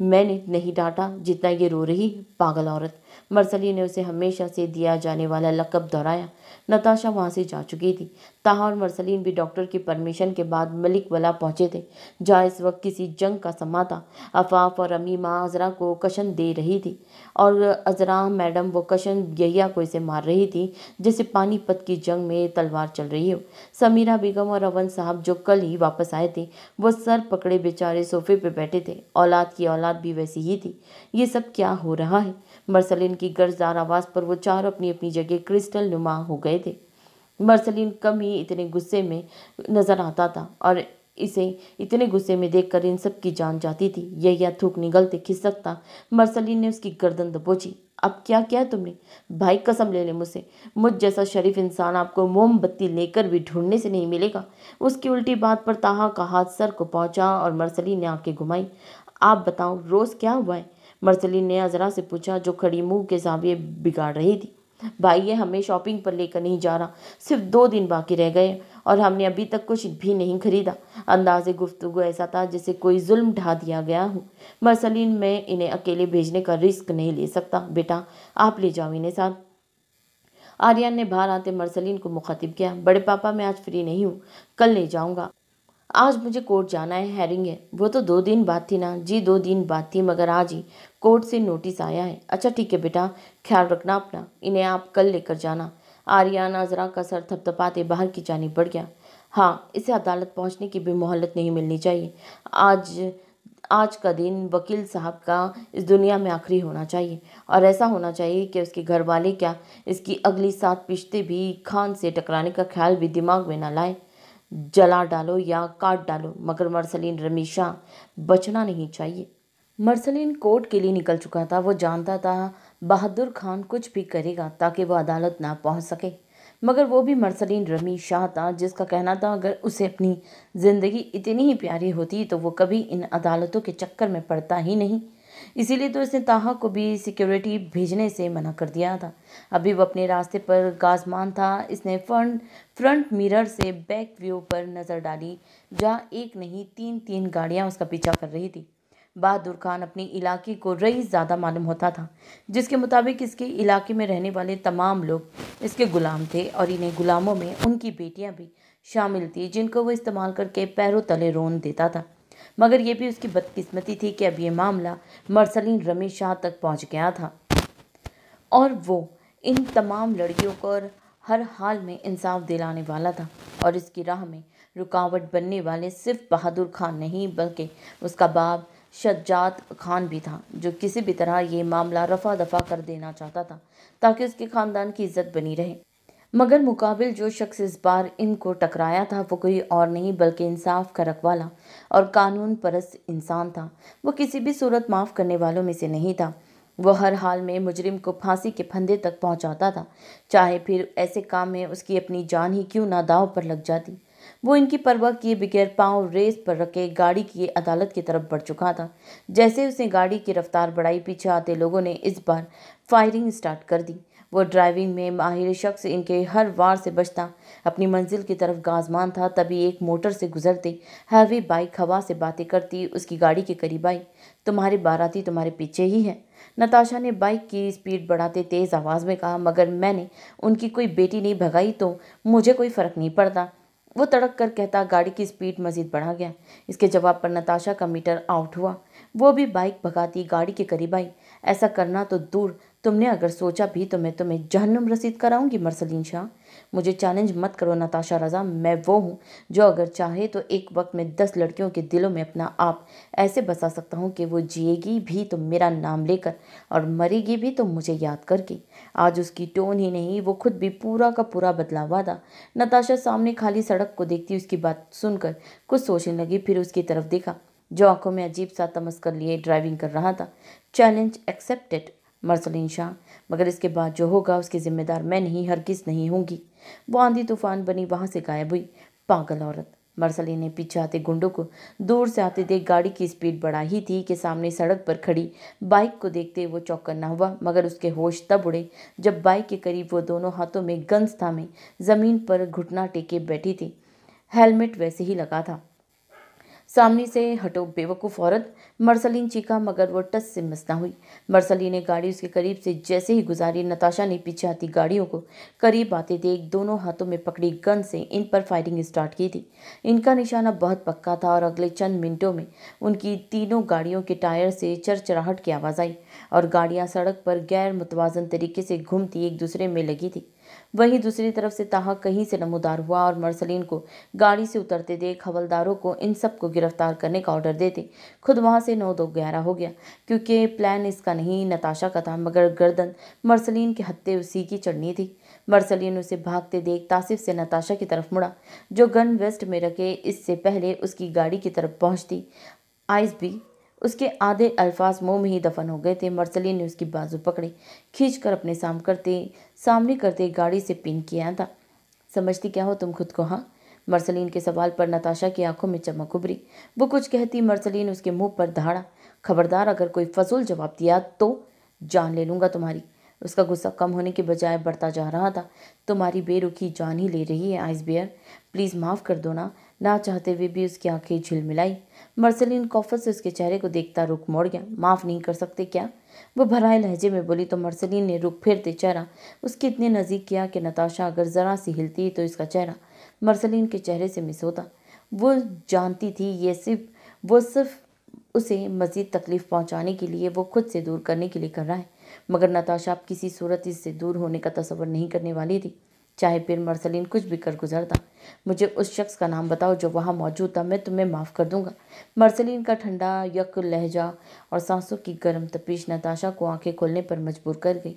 मैंने नहीं डांटा जितना ये रो रही पागल औरत मरसली ने उसे हमेशा से दिया जाने वाला लकब दोहराया नताशा वहाँ से जा चुकी थी ताहा और मरसलीन भी डॉक्टर की परमिशन के बाद मलिक वला पहुंचे थे जहाँ इस वक्त किसी जंग का समा था अफाफ और अमीमा अजरा को कशन दे रही थी और अजरा मैडम वो कशन यहिया को इसे मार रही थी जैसे पानीपत की जंग में तलवार चल रही हो समीरा बेगम और अवन साहब जो कल ही वापस आए थे वो सर पकड़े बेचारे सोफे पर बैठे थे औलाद की औलाद भी वैसी ही थी ये सब क्या हो रहा है मरसलिन की गर्जदार आवाज़ पर वो चार अपनी अपनी जगह क्रिस्टल नुमा हो गए थे मर्सलिन कम ही इतने गुस्से में नज़र आता था और इसे इतने गुस्से में देखकर इन सब की जान जाती थी यह या थूक निगलते खिसकता मर्सलिन ने उसकी गर्दन दबोची अब क्या किया तुमने भाई कसम ले ले मुझसे मुझ जैसा शरीफ इंसान आपको मोमबत्ती लेकर भी ढूंढने से नहीं मिलेगा उसकी उल्टी बात पर ताहा का हाथ सर को पहुंचा और मर्सलिन ने आंखें घुमाई आप बताओ रोज़ क्या हुआ है मर्सलिन ने अजरा से पूछा जो खड़ी मुंह के जाविये बिगाड़ रही थी भाई ये हमें शॉपिंग पर लेकर नहीं जा रहा सिर्फ दो दिन बाकी रह गए और हमने अभी तक कुछ भी नहीं खरीदा अंदाज़ गुफ्तु ऐसा था जैसे कोई जुल्म ढा दिया गया हो मसलिन मैं इन्हें अकेले भेजने का रिस्क नहीं ले सकता बेटा आप ले जाओ इन्हें साथ आर्यन ने बाहर आते मरसलिन को मुखातिब किया बड़े पापा मैं आज फ्री नहीं हूँ कल ले जाऊँगा आज मुझे कोर्ट जाना है हैरिंग है वो तो दो दिन बाद थी ना जी दो दिन बाद थी मगर आज ही कोर्ट से नोटिस आया है अच्छा ठीक है बेटा ख्याल रखना अपना इन्हें आप कल लेकर जाना आर्याना जरा का सर थपथपाते बाहर की जानी बढ़ गया हाँ इसे अदालत पहुँचने की भी मोहलत नहीं मिलनी चाहिए आज आज का दिन वकील साहब का इस दुनिया में आखिरी होना चाहिए और ऐसा होना चाहिए कि उसके घर वाले क्या इसकी अगली सात पिश्ते भी खान से टकराने का ख्याल भी दिमाग में ना लाए जला डालो या काट डालो मगर मरसलीन रमीशा बचना नहीं चाहिए मर्सलिन कोर्ट के लिए निकल चुका था वो जानता था बहादुर खान कुछ भी करेगा ताकि वो अदालत ना पहुंच सके मगर वो भी मर्सलिन रमी शाह था जिसका कहना था अगर उसे अपनी ज़िंदगी इतनी ही प्यारी होती तो वो कभी इन अदालतों के चक्कर में पड़ता ही नहीं इसीलिए तो इसने ताहा को भी सिक्योरिटी भेजने से मना कर दिया था अभी वो अपने रास्ते पर गाजमान था इसने फ्रंट फ्रंट मिरर से बैक व्यू पर नज़र डाली जहाँ एक नहीं तीन तीन गाड़ियाँ उसका पीछा कर रही थी बहादुर खान अपने इलाके को रईस ज़्यादा मालूम होता था जिसके मुताबिक इसके इलाके में रहने वाले तमाम लोग इसके गुलाम थे और इन्हें गुलामों में उनकी बेटियां भी शामिल थी जिनको वो इस्तेमाल करके पैरों तले रोन देता था मगर ये भी उसकी बदकिस्मती थी कि अब ये मामला मरसलिन रमेश शाह तक पहुँच गया था और वो इन तमाम लड़कियों को हर हाल में इंसाफ दिलाने वाला था और इसकी राह में रुकावट बनने वाले सिर्फ बहादुर खान नहीं बल्कि उसका बाप शज्जात खान भी था जो किसी भी तरह ये मामला रफा दफा कर देना चाहता था ताकि उसके ख़ानदान की इज्जत बनी रहे मगर मुकाबिल जो शख्स इस बार इनको टकराया था वो कोई और नहीं बल्कि इंसाफ का रखवाला और कानून परस्त इंसान था वो किसी भी सूरत माफ़ करने वालों में से नहीं था वो हर हाल में मुजरिम को फांसी के फंदे तक पहुंचाता था चाहे फिर ऐसे काम में उसकी अपनी जान ही क्यों ना दाव पर लग जाती वो इनकी परवाह किए बगैर पांव रेस पर रखे गाड़ी की अदालत की तरफ बढ़ चुका था जैसे उसने गाड़ी की रफ्तार बढ़ाई पीछे आते लोगों ने इस बार फायरिंग स्टार्ट कर दी वो ड्राइविंग में माहिर शख्स इनके हर वार से बचता अपनी मंजिल की तरफ गाजमान था तभी एक मोटर से गुजरते हैवी बाइक हवा से बातें करती उसकी गाड़ी के करीब आई तुम्हारी बाराती तुम्हारे पीछे ही है नताशा ने बाइक की स्पीड बढ़ाते तेज़ आवाज़ में कहा मगर मैंने उनकी कोई बेटी नहीं भगाई तो मुझे कोई फ़र्क नहीं पड़ता वो तड़क कर कहता गाड़ी की स्पीड मजीद बढ़ा गया इसके जवाब पर नताशा का मीटर आउट हुआ वो भी बाइक भगाती गाड़ी के करीब आई ऐसा करना तो दूर तुमने अगर सोचा भी तो मैं तुम्हें जहनुम रसीद कराऊंगी मरसलीन शाह मुझे चैलेंज मत करो नताशा रज़ा मैं वो हूँ जो अगर चाहे तो एक वक्त में दस लड़कियों के दिलों में अपना आप ऐसे बसा सकता हूँ कि वो जिएगी भी तो मेरा नाम लेकर और मरेगी भी तो मुझे याद करके आज उसकी टोन ही नहीं वो खुद भी पूरा का पूरा बदला हुआ था नताशा सामने खाली सड़क को देखती उसकी बात सुनकर कुछ सोचने लगी फिर उसकी तरफ देखा जो आंखों में अजीब सा तमस्कर लिए ड्राइविंग कर रहा था चैलेंज एक्सेप्टेड मरसलिन शाह मगर इसके बाद जो होगा उसकी जिम्मेदार मैं नहीं हर किस नहीं होंगी वो आंधी तूफान बनी वहाँ से गायब हुई पागल औरत मार्सली ने पीछे आते गुंडों को दूर से आते देख गाड़ी की स्पीड बढ़ा ही थी कि सामने सड़क पर खड़ी बाइक को देखते वो चौकन्ना हुआ मगर उसके होश तब उड़े जब बाइक के करीब वो दोनों हाथों में गन्स थामे ज़मीन पर घुटना टेके बैठी थी हेलमेट वैसे ही लगा था सामने से हटो बेवकूफ़ औरत मरसलीन चीखा मगर वो टस से मसना हुई मरसली ने गाड़ी उसके करीब से जैसे ही गुजारी नताशा ने पीछे आती गाड़ियों को करीब आते देख दोनों हाथों में पकड़ी गन से इन पर फायरिंग स्टार्ट की थी इनका निशाना बहुत पक्का था और अगले चंद मिनटों में उनकी तीनों गाड़ियों के टायर से चरचराहट की आवाज़ आई और गाड़ियाँ सड़क पर गैर मुतवाजन तरीके से घूमती एक दूसरे में लगी थी वहीं दूसरी तरफ से ताहा कहीं से नमोदार हुआ और मर्सलिन को गाड़ी से उतरते देख हवलदारों को इन सब को गिरफ्तार करने का ऑर्डर देते खुद वहां से नौ दो ग्यारह हो गया क्योंकि प्लान इसका नहीं नताशा का था मगर गर्दन मर्सलिन के हत्ते उसी की चढ़नी थी मर्सलिन उसे भागते देख तासिफ से नताशा की तरफ मुड़ा जो गन वेस्ट में रखे इससे पहले उसकी गाड़ी की तरफ पहुँचती आइस भी उसके आधे अल्फाज मुंह में ही दफन हो गए थे मरसली ने उसकी बाजू पकड़ी खींच कर अपने साम करते सामने करते गाड़ी से पिन किया था समझती क्या हो तुम खुद को हाँ मरसलीन के सवाल पर नताशा की आंखों में चमक उभरी वो कुछ कहती मरसलीन उसके मुंह पर धाड़ा खबरदार अगर कोई फजूल जवाब दिया तो जान ले लूंगा तुम्हारी उसका गुस्सा कम होने के बजाय बढ़ता जा रहा था तुम्हारी बेरुखी जान ही ले रही है आइस बियर प्लीज़ माफ़ कर दो ना ना चाहते हुए भी उसकी आंखें झिलमिलाई मर्सलिन कॉफर से उसके चेहरे को देखता रुख मोड़ गया माफ़ नहीं कर सकते क्या वो भराए लहजे में बोली तो मर्सलिन ने रुख फेरते चेहरा उसके इतने नज़ीक किया कि नताशा अगर ज़रा सी हिलती तो इसका चेहरा मर्सलिन के चेहरे से मिस होता वो जानती थी ये सिर्फ वो सिर्फ उसे मज़ीद तकलीफ़ पहुंचाने के लिए वो खुद से दूर करने के लिए कर रहा है मगर नताशा अब किसी सूरत इससे दूर होने का तस्वर नहीं करने वाली थी चाहे पीर मरसलिन कुछ भी कर गुजरता मुझे उस शख्स का नाम बताओ जो वहाँ मौजूद था मैं तुम्हें माफ़ कर दूंगा मरसलिन का ठंडा यक लहजा और सांसों की गर्म तपीश नताशा को आंखें खोलने पर मजबूर कर गई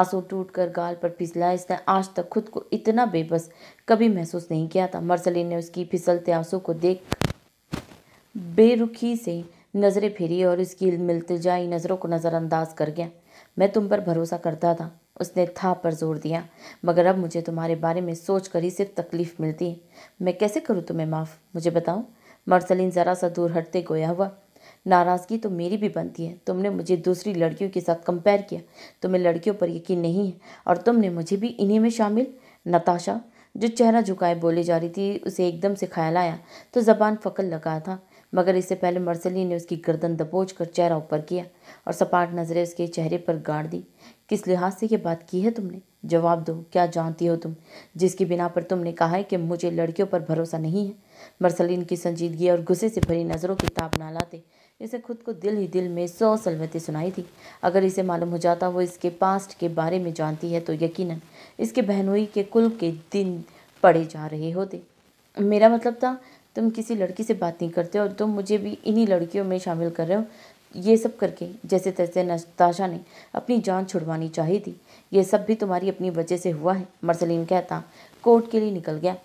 आंसू टूट कर गाल पर फिसला इसने आज तक खुद को इतना बेबस कभी महसूस नहीं किया था मरसलिन ने उसकी फिसलते आंसू को देख बेरुखी से नज़रें फेरी और उसकी मिलते जाई नज़रों को नज़रअंदाज कर गया मैं तुम पर भरोसा करता था उसने था पर जोर दिया मगर अब मुझे तुम्हारे बारे में सोच कर ही सिर्फ तकलीफ मिलती है मैं कैसे करूँ तुम्हें माफ़ मुझे बताओ मरसलिन ज़रा सा दूर हटते गोया हुआ नाराज़गी तो मेरी भी बनती है तुमने मुझे दूसरी लड़कियों के साथ कंपेयर किया तुम्हें लड़कियों पर यकीन नहीं है और तुमने मुझे भी इन्हीं में शामिल नताशा जो चेहरा झुकाए बोली जा रही थी उसे एकदम से ख्याल आया तो ज़बान फकल लगा था मगर इससे पहले मरसली ने उसकी गर्दन दबोच कर चेहरा ऊपर किया और सपाट नज़रें उसके चेहरे पर गाड़ दी किस लिहाज से ये बात की है तुमने जवाब दो क्या जानती हो तुम जिसकी बिना पर तुमने कहा है कि मुझे लड़कियों पर भरोसा नहीं है मरसलिन की संजीदगी और गुस्से से भरी नज़रों की ताप ना लाते इसे खुद को दिल ही दिल में सौ सलवतें सुनाई थी अगर इसे मालूम हो जाता वो इसके पास्ट के बारे में जानती है तो यकीनन इसके बहनोई के कुल के दिन पड़े जा रहे होते मेरा मतलब था तुम किसी लड़की से बात नहीं करते और तुम मुझे भी इन्हीं लड़कियों में शामिल कर रहे हो ये सब करके जैसे तैसे नताशा ने अपनी जान छुड़वानी चाही थी ये सब भी तुम्हारी अपनी वजह से हुआ है मर्सलिन कहता कोर्ट के लिए निकल गया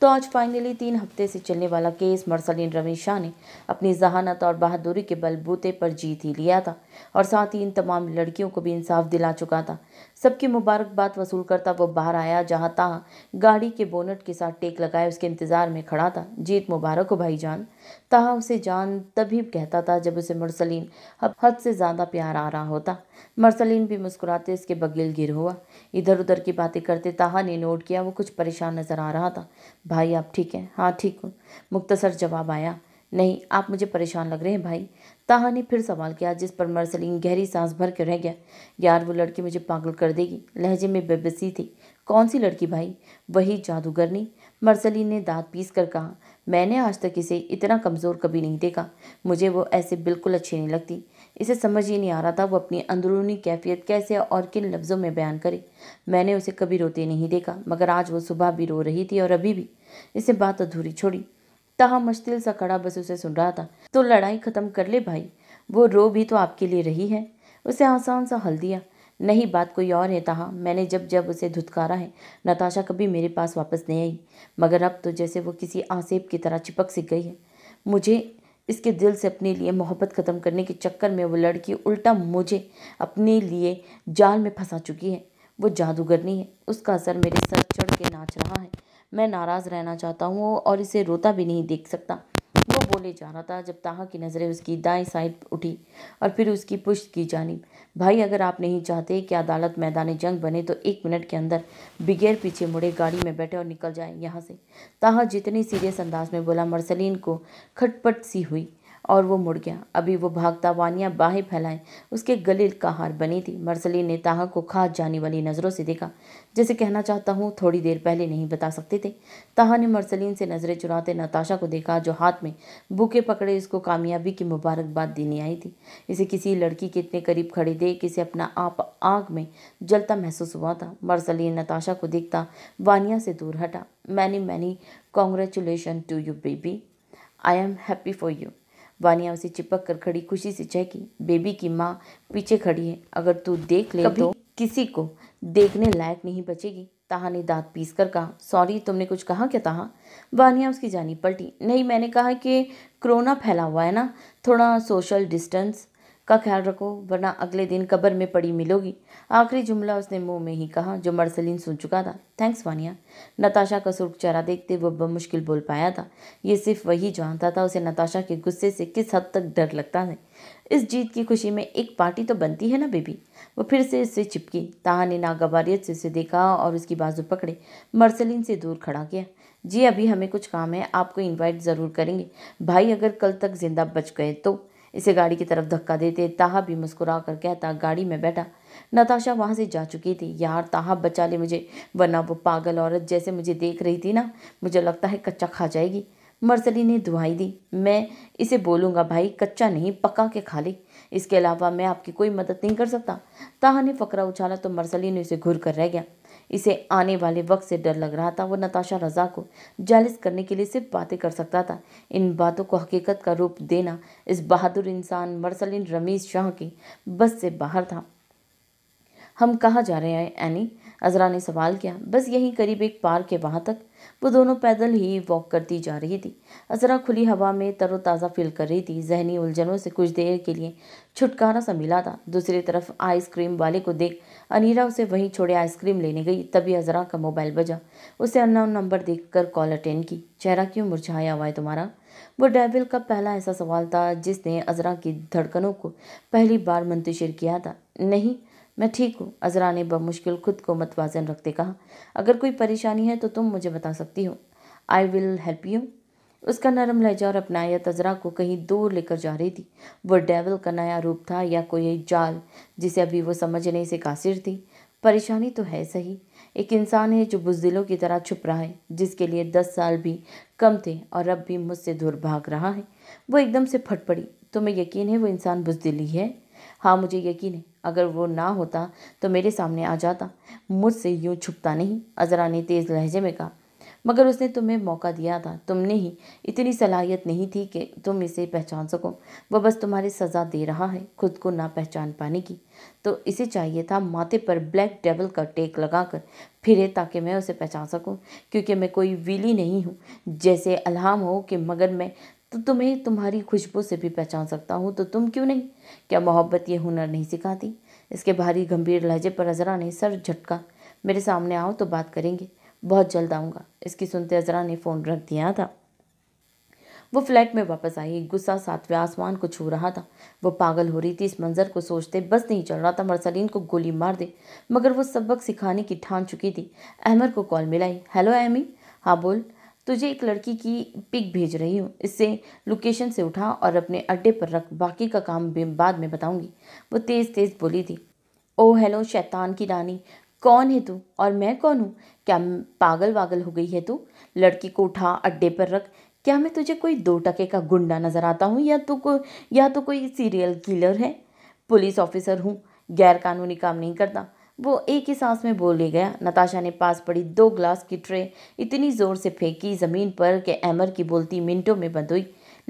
तो आज फाइनली तीन हफ्ते से चलने वाला केस मर्सलिन रमेश शाह ने अपनी जहानत और बहादुरी के बलबूते पर जीत ही लिया था और साथ ही इन तमाम लड़कियों को भी इंसाफ दिला चुका था सबकी मुबारकबाद वसूल करता वो बाहर आया जहाँ तहाँ गाड़ी के बोनट के साथ टेक लगाए उसके इंतज़ार में खड़ा था जीत मुबारक हो भाई जान तहा उसे जान तभी कहता था जब उसे अब हद से ज़्यादा प्यार आ रहा होता मरसलिन भी मुस्कुराते उसके बगल गिर हुआ इधर उधर की बातें करते तहा ने नोट किया वो कुछ परेशान नज़र आ रहा था भाई आप ठीक हैं हाँ ठीक हूँ मुख्तसर जवाब आया नहीं आप मुझे परेशान लग रहे हैं भाई ताहा ने फिर सवाल किया जिस पर मरसलीन गहरी सांस भर कर रह गया यार वो लड़की मुझे पागल कर देगी लहजे में बेबसी थी कौन सी लड़की भाई वही जादूगरनी मरसलीन ने दांत पीस कर कहा मैंने आज तक इसे इतना कमज़ोर कभी नहीं देखा मुझे वो ऐसे बिल्कुल अच्छी नहीं लगती इसे समझ ही नहीं आ रहा था वो अपनी अंदरूनी कैफियत कैसे और किन लफ्ज़ों में बयान करे मैंने उसे कभी रोते नहीं देखा मगर आज वो सुबह भी रो रही थी और अभी भी इसे बात अधूरी छोड़ी तहा मुश्किल सा खड़ा बस उसे सुन रहा था तो लड़ाई खत्म कर ले भाई वो रो भी तो आपके लिए रही है उसे आसान सा हल दिया नहीं बात कोई और है तहा मैंने जब जब उसे धुतकारा है नताशा कभी मेरे पास वापस नहीं आई मगर अब तो जैसे वो किसी आसेब की तरह चिपक सी गई है मुझे इसके दिल से अपने लिए मोहब्बत ख़त्म करने के चक्कर में वो लड़की उल्टा मुझे अपने लिए जाल में फंसा चुकी है वो जादूगरनी है उसका असर मेरे सर चढ़ के नाच रहा है मैं नाराज़ रहना चाहता हूँ और इसे रोता भी नहीं देख सकता वो बोले जा रहा था जब ताहा की नज़रें उसकी दाएं साइड उठी और फिर उसकी पुष्ट की जानी भाई अगर आप नहीं चाहते कि अदालत मैदान जंग बने तो एक मिनट के अंदर बगैर पीछे मुड़े गाड़ी में बैठे और निकल जाए यहाँ से ताहा जितनी सीरियस अंदाज में बोला मरसलिन को खटपट सी हुई और वो मुड़ गया अभी वो भागता वानिया बाहें फैलाए उसके गले का हार बनी थी मरसली ने ताहा को खा जाने वाली नज़रों से देखा जैसे कहना चाहता हूँ थोड़ी देर पहले नहीं बता सकते थे ताहा ने मरसलीन से नज़रें चुराते नताशा को देखा जो हाथ में भूखे पकड़े इसको कामयाबी की मुबारकबाद देने आई थी इसे किसी लड़की के इतने करीब खड़े देख इसे अपना आप आग में जलता महसूस हुआ था मरसलीन नताशा को देखता वानिया से दूर हटा many many congratulation to you baby I am happy for you Vania उसे चिपक कर खड़ी खुशी से चहकी बेबी की माँ पीछे खड़ी है अगर तू देख ले तो किसी को देखने लायक नहीं बचेगी ताहा ने दांत पीस कर कहा सॉरी तुमने कुछ कहा क्या ताहा वानिया उसकी जानी पलटी नहीं मैंने कहा कि कोरोना फैला हुआ है ना थोड़ा सोशल डिस्टेंस का ख्याल रखो वरना अगले दिन कब्र में पड़ी मिलोगी आखिरी जुमला उसने मुंह में ही कहा जो मरसलीन सुन चुका था थैंक्स वानिया नताशा का सुर्ख चेहरा देखते वह बमुश्किल बोल पाया था ये सिर्फ वही जानता था उसे नताशा के गुस्से से किस हद तक डर लगता है इस जीत की खुशी में एक पार्टी तो बनती है ना बेबी वो फिर से इससे चिपकी ताहा ने नागवारियत से उसे देखा और उसकी बाजू पकड़े मरसलीन से दूर खड़ा किया जी अभी हमें कुछ काम है आपको इनवाइट ज़रूर करेंगे भाई अगर कल तक ज़िंदा बच गए तो इसे गाड़ी की तरफ धक्का देते ताहा भी मुस्कुरा कर कहता गाड़ी में बैठा नताशा वहाँ से जा चुकी थी यार ताहा बचा ले मुझे वरना वो पागल औरत जैसे मुझे देख रही थी ना मुझे लगता है कच्चा खा जाएगी मरसली ने दुहाई दी मैं इसे बोलूँगा भाई कच्चा नहीं पका के खा ले इसके अलावा मैं आपकी कोई मदद नहीं कर सकता ताहा ने फकरा उछाला तो मरसली ने उसे घूर कर रह गया इसे आने वाले वक्त से डर लग रहा था वो नताशा रज़ा को जालिस करने के लिए सिर्फ बातें कर सकता था इन बातों को हकीकत का रूप देना इस बहादुर इंसान मरसलिन रमीज़ शाह के बस से बाहर था हम कहाँ जा रहे हैं एनी अजरा ने सवाल किया बस यहीं करीब एक पार्क के वहाँ तक वो दोनों पैदल ही वॉक करती जा रही थी अजरा खुली हवा में तरोताज़ा फील कर रही थी जहनी उलझनों से कुछ देर के लिए छुटकारा सा मिला था दूसरी तरफ आइसक्रीम वाले को देख अनीरा उसे वहीं छोड़े आइसक्रीम लेने गई तभी अजरा का मोबाइल बजा उसे अननोन नंबर देखकर कॉल अटेंड की चेहरा क्यों मुरझाया हुआ है तुम्हारा वो डेविल का पहला ऐसा सवाल था जिसने अजरा की धड़कनों को पहली बार मंतशिर किया था नहीं मैं ठीक हूँ अजरा ने बमुश्किल खुद को मतवाजन रखते कहा अगर कोई परेशानी है तो तुम मुझे बता सकती हो आई विल हेल्प यू उसका नरम लहजा और अपनाया तजरा को कहीं दूर लेकर जा रही थी वो डेवल का नया रूप था या कोई जाल जिसे अभी वो समझने से कासिर थी परेशानी तो है सही एक इंसान है जो बुजदिलों की तरह छुप रहा है जिसके लिए दस साल भी कम थे और अब भी मुझसे दूर भाग रहा है वो एकदम से फट पड़ी तुम्हें यकीन है वो इंसान बुजदिल ही है हाँ मुझे यकीन है अगर वो ना होता तो मेरे सामने आ जाता मुझसे यूँ छुपता नहीं अजरा ने तेज़ लहजे में कहा मगर उसने तुम्हें मौका दिया था तुमने ही इतनी सलाहियत नहीं थी कि तुम इसे पहचान सको वह बस तुम्हारी सज़ा दे रहा है खुद को ना पहचान पाने की तो इसे चाहिए था माथे पर ब्लैक डेवल का टेक लगाकर फिरे ताकि मैं उसे पहचान सकूं क्योंकि मैं कोई वीली नहीं हूँ जैसे अलहम हो कि मगर मैं तो तुम्हें तुम्हारी खुशबू से भी पहचान सकता हूँ तो तुम क्यों नहीं क्या मोहब्बत ये हुनर नहीं सिखाती इसके भारी गंभीर लहजे पर अजरा ने सर झटका मेरे सामने आओ तो बात करेंगे बहुत जल्द आऊँगा इसकी सुनते अजरा ने फ़ोन रख दिया था वो फ्लैट में वापस आई गुस्सा सातवें आसमान को छू रहा था वो पागल हो रही थी इस मंज़र को सोचते बस नहीं चल रहा था मरसलीन को गोली मार दे मगर वो सबक सिखाने की ठान चुकी थी अहमर को कॉल मिलाई हेलो एमी हाँ बोल तुझे एक लड़की की पिक भेज रही हूँ इससे लोकेशन से उठा और अपने अड्डे पर रख बाकी का काम बाद में बताऊँगी वो तेज़ तेज़ बोली थी ओ हेलो शैतान की रानी कौन है तू और मैं कौन हूँ क्या पागल वागल हो गई है तू लड़की को उठा अड्डे पर रख क्या मैं तुझे कोई दो टके का गुंडा नज़र आता हूँ या तो को या तो कोई सीरियल किलर है पुलिस ऑफिसर हूँ गैरकानूनी काम नहीं करता वो एक ही सांस में बोल ले गया नताशा ने पास पड़ी दो ग्लास की ट्रे इतनी ज़ोर से फेंकी ज़मीन पर के एमर की बोलती मिनटों में बंद हुई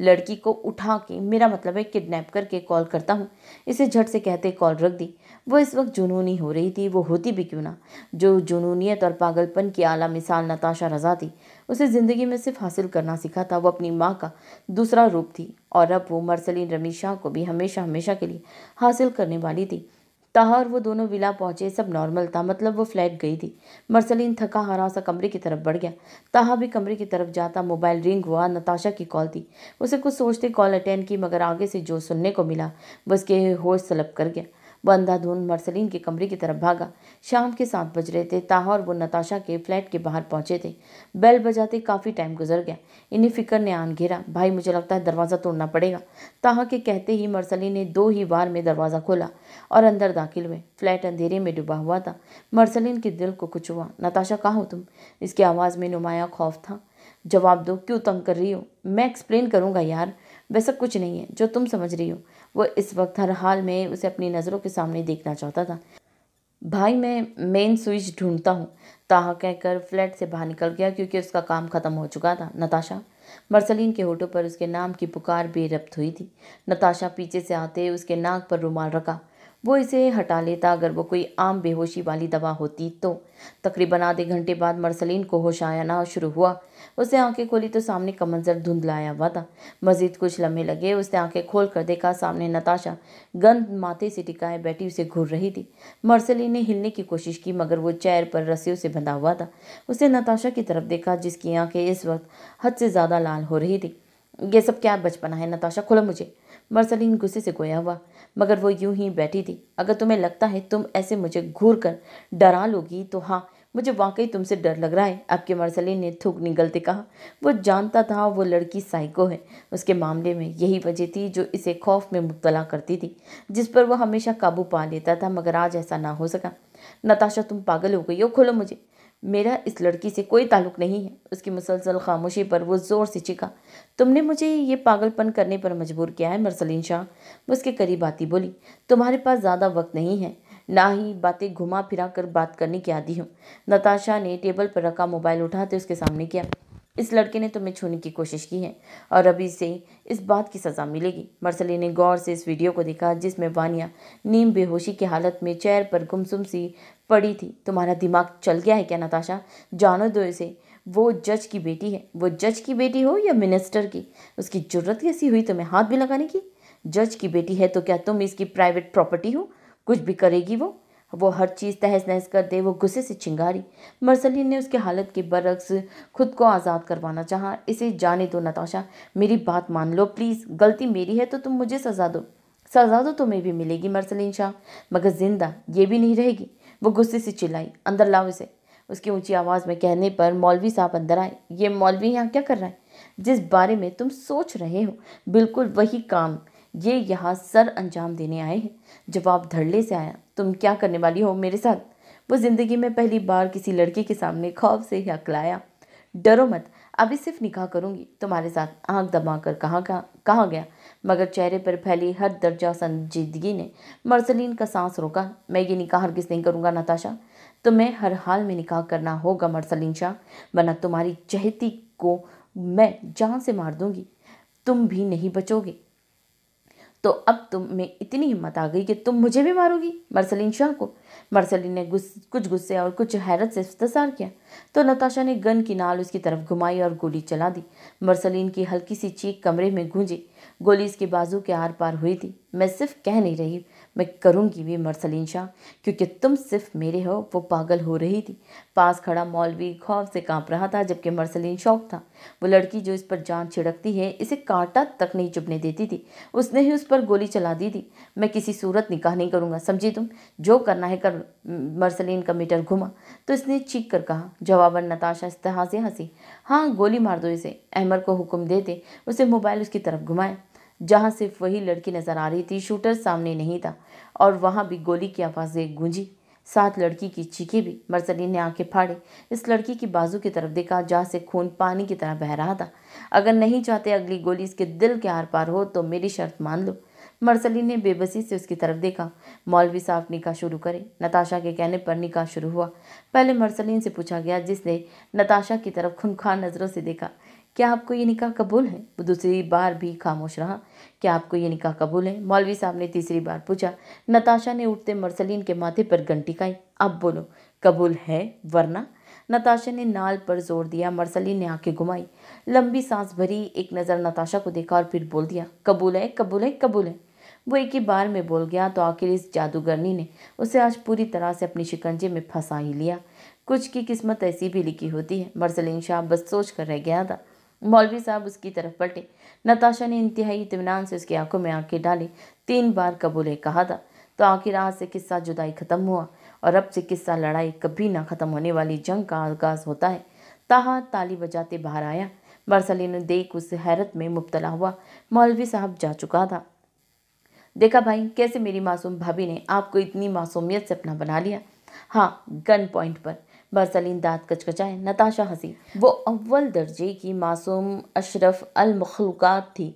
लड़की को उठा के मेरा मतलब है किडनैप करके कॉल करता हूँ इसे झट से कहते कॉल रख दी वो इस वक्त जुनूनी हो रही थी वो होती भी क्यों ना जो जुनूनीत और पागलपन की आला मिसाल नताशा रजा थी उसे ज़िंदगी में सिर्फ हासिल करना सीखा था वो अपनी माँ का दूसरा रूप थी और अब वो मरसलीन शाह को भी हमेशा हमेशा के लिए हासिल करने वाली थी ताहा और वो दोनों विला पहुंचे सब नॉर्मल था मतलब वो फ्लैट गई थी मरसलीन थका हरा सा कमरे की तरफ बढ़ गया ताहा भी कमरे की तरफ जाता मोबाइल रिंग हुआ नताशा की कॉल थी उसे कुछ सोचते कॉल अटेंड की मगर आगे से जो सुनने को मिला बस के होश सलब कर गया वो अंधाधुन मार्सलिन के कमरे की तरफ भागा शाम के सात बज रहे थे ताहा और वो नताशा के फ्लैट के बाहर पहुंचे थे बेल बजाते काफ़ी टाइम गुजर गया इन्हें फिक्र ने आन घेरा भाई मुझे लगता है दरवाज़ा तोड़ना पड़ेगा ताहा के कहते ही मर्सलिन ने दो ही बार में दरवाज़ा खोला और अंदर दाखिल हुए फ्लैट अंधेरे में डूबा हुआ था मर्सलिन के दिल को कुछ हुआ नताशा कहाँ हो तुम इसकी आवाज़ में नुमाया खौफ था जवाब दो क्यों तंग कर रही हो मैं एक्सप्लेन करूँगा यार वह सब कुछ नहीं है जो तुम समझ रही हो वो इस वक्त हर हाल में उसे अपनी नज़रों के सामने देखना चाहता था भाई मैं मेन स्विच ढूंढता हूँ ताहा कहकर फ्लैट से बाहर निकल गया क्योंकि उसका काम ख़त्म हो चुका था नताशा मर्सलिन के होठों पर उसके नाम की पुकार बेरब्त हुई थी नताशा पीछे से आते उसके नाक पर रुमाल रखा वो इसे हटा लेता अगर वो कोई आम बेहोशी वाली दवा होती तो तकरीबन आधे घंटे बाद मरसलीन को होश ना शुरू हुआ उसने आंखें खोली तो सामने का मंजर धुंधलाया हुआ था मजीद कुछ लम्हे लगे उसने आंखें खोल कर देखा सामने नताशा गंद माथे से टिकाए बैठी उसे घूर रही थी मरसलीन ने हिलने की कोशिश की मगर वो चेयर पर रस्सियों से बंधा हुआ था उसने नताशा की तरफ देखा जिसकी आंखें इस वक्त हद से ज़्यादा लाल हो रही थी ये सब क्या बचपना है नताशा खोलो मुझे मर्सलीन गुस्से से गोया हुआ मगर वो यूं ही बैठी थी अगर तुम्हें लगता है तुम ऐसे मुझे घूर कर डरा लोगी तो हाँ मुझे वाकई तुमसे डर लग रहा है आपके मार्सलिन ने थूक निगलते कहा वो जानता था वो लड़की साइको है उसके मामले में यही वजह थी जो इसे खौफ में मुबतला करती थी जिस पर वो हमेशा काबू पा लेता था मगर आज ऐसा ना हो सका नताशा तुम पागल हो गई हो खोलो मुझे मेरा इस लड़की से कोई ताल्लुक नहीं है उसकी मुसलसल खामोशी पर वो ज़ोर से चिखा तुमने मुझे ये पागलपन करने पर मजबूर किया है मरसलीन शाह उसके करीब आती बोली तुम्हारे पास ज़्यादा वक्त नहीं है ना ही बातें घुमा फिरा कर बात करने की आदि हूँ नताशा ने टेबल पर रखा मोबाइल उठाते उसके सामने किया इस लड़के ने तुम्हें छूने की कोशिश की है और अभी से इस बात की सज़ा मिलेगी मरसली ने गौर से इस वीडियो को देखा जिसमें वानिया नीम बेहोशी की हालत में चेयर पर गुमसुम सी पड़ी थी तुम्हारा दिमाग चल गया है क्या नताशा जानो दो इसे वो जज की बेटी है वो जज की बेटी हो या मिनिस्टर की उसकी जरूरत कैसी हुई तुम्हें हाथ भी लगाने की जज की बेटी है तो क्या तुम इसकी प्राइवेट प्रॉपर्टी हो कुछ भी करेगी वो वो हर चीज़ तहस नहस कर दे वो गुस्से से चिंगारी मरसलिन ने उसके हालत के बरक्स खुद को आज़ाद करवाना चाहा इसे जाने दो नताशा मेरी बात मान लो प्लीज़ गलती मेरी है तो तुम मुझे सज़ा दो सज़ा दो तो तुम्हें भी मिलेगी मरसलिन शाह मगर जिंदा ये भी नहीं रहेगी वो गुस्से से चिल्लाई अंदर लाओ इसे उसकी ऊंची आवाज़ में कहने पर मौलवी साहब अंदर आए ये मौलवी यहाँ क्या कर रहा है जिस बारे में तुम सोच रहे हो बिल्कुल वही काम ये यहाँ सर अंजाम देने आए हैं जवाब धड़ले से आया तुम क्या करने वाली हो मेरे साथ वो ज़िंदगी में पहली बार किसी लड़के के सामने खौफ से ही अकलाया डरो मत अभी सिर्फ निकाह करूंगी तुम्हारे साथ आंख दबा कर कहाँ कहाँ कहाँ गया मगर चेहरे पर फैली हर दर्जा संजीदगी ने मर्सलिन का सांस रोका मैं ये निकाह हरगिज नहीं करूँगा नताशा तुम्हें हर हाल में निकाह करना होगा शाह वरना तुम्हारी चहती को मैं जान से मार दूंगी तुम भी नहीं बचोगे तो अब तुम में इतनी हिम्मत आ गई कि तुम मुझे भी मारोगी मरसलिन शाह को मरसलिन ने गुस, कुछ गुस्से और कुछ हैरत से इस्तार किया तो नताशा ने गन की नाल उसकी तरफ घुमाई और गोली चला दी मरसलिन की हल्की सी चीख कमरे में गूंजी गोली इसके बाजू के आर पार हुई थी मैं सिर्फ कह नहीं रही मैं करूँगी भी मरसलीन शाह क्योंकि तुम सिर्फ मेरे हो वो पागल हो रही थी पास खड़ा मौलवी खौफ से कांप रहा था जबकि मरसलीन शौक था वो लड़की जो इस पर जान छिड़कती है इसे कांटा तक नहीं चुभने देती थी उसने ही उस पर गोली चला दी थी मैं किसी सूरत निकाह नहीं करूँगा समझी तुम जो करना है कर मरसलीन का मीटर घुमा तो इसने चीख कर कहा जवाबन नताशा इस्तेहा से हंसी हाँ गोली मार दो इसे अहमर को हुक्म देते उसे मोबाइल उसकी तरफ घुमाया जहाँ सिर्फ वही लड़की नज़र आ रही थी शूटर सामने नहीं था और वहाँ भी गोली की आवाज़ें गूंजी साथ लड़की की चीखे भी मर्सली ने आंखें फाड़े इस लड़की की बाजू की तरफ देखा जहाँ से खून पानी की तरह बह रहा था अगर नहीं चाहते अगली गोली इसके दिल के आर पार हो तो मेरी शर्त मान लो मरसली ने बेबसी से उसकी तरफ देखा मौलवी साहब निकाह शुरू करे नताशा के कहने पर निकाह शुरू हुआ पहले मरसलीन से पूछा गया जिसने नताशा की तरफ खुनखार नज़रों से देखा क्या आपको ये निकाह कबूल है वो दूसरी बार भी खामोश रहा क्या आपको ये निकाह कबूल है मौलवी साहब ने तीसरी बार पूछा नताशा ने उठते मरसलीन के माथे पर घंटी खाई अब बोलो कबूल है वरना नताशा ने नाल पर जोर दिया मरसलीन ने आंखें घुमाई लंबी सांस भरी एक नज़र नताशा को देखा और फिर बोल दिया कबूल है कबूल है कबूल है वो एक ही बार में बोल गया तो आखिर इस जादूगरनी ने उसे आज पूरी तरह से अपने शिकंजे में फंसा ही लिया कुछ की किस्मत ऐसी भी लिखी होती है मरसलीन शाह बस सोच कर रह गया था मौलवी साहब उसकी तरफ पलटे नताशा ने इंतहाई इतमान से उसकी आंखों में आंखें डाली तीन बार कबूल कहा था तो आखिर आज से किस्सा जुदाई ख़त्म हुआ और अब से किस्सा लड़ाई कभी ना ख़त्म होने वाली जंग का आगाज़ होता है ताहा ताली बजाते बाहर आया मार्सलिन देख उस हैरत में मुबतला हुआ मौलवी साहब जा चुका था देखा भाई कैसे मेरी मासूम भाभी ने आपको इतनी मासूमियत से अपना बना लिया हाँ गन पॉइंट पर बरसलीन दांत कचकचाए नताशा हंसी वो अव्वल दर्जे की मासूम अशरफ अलमखलूक़ात थी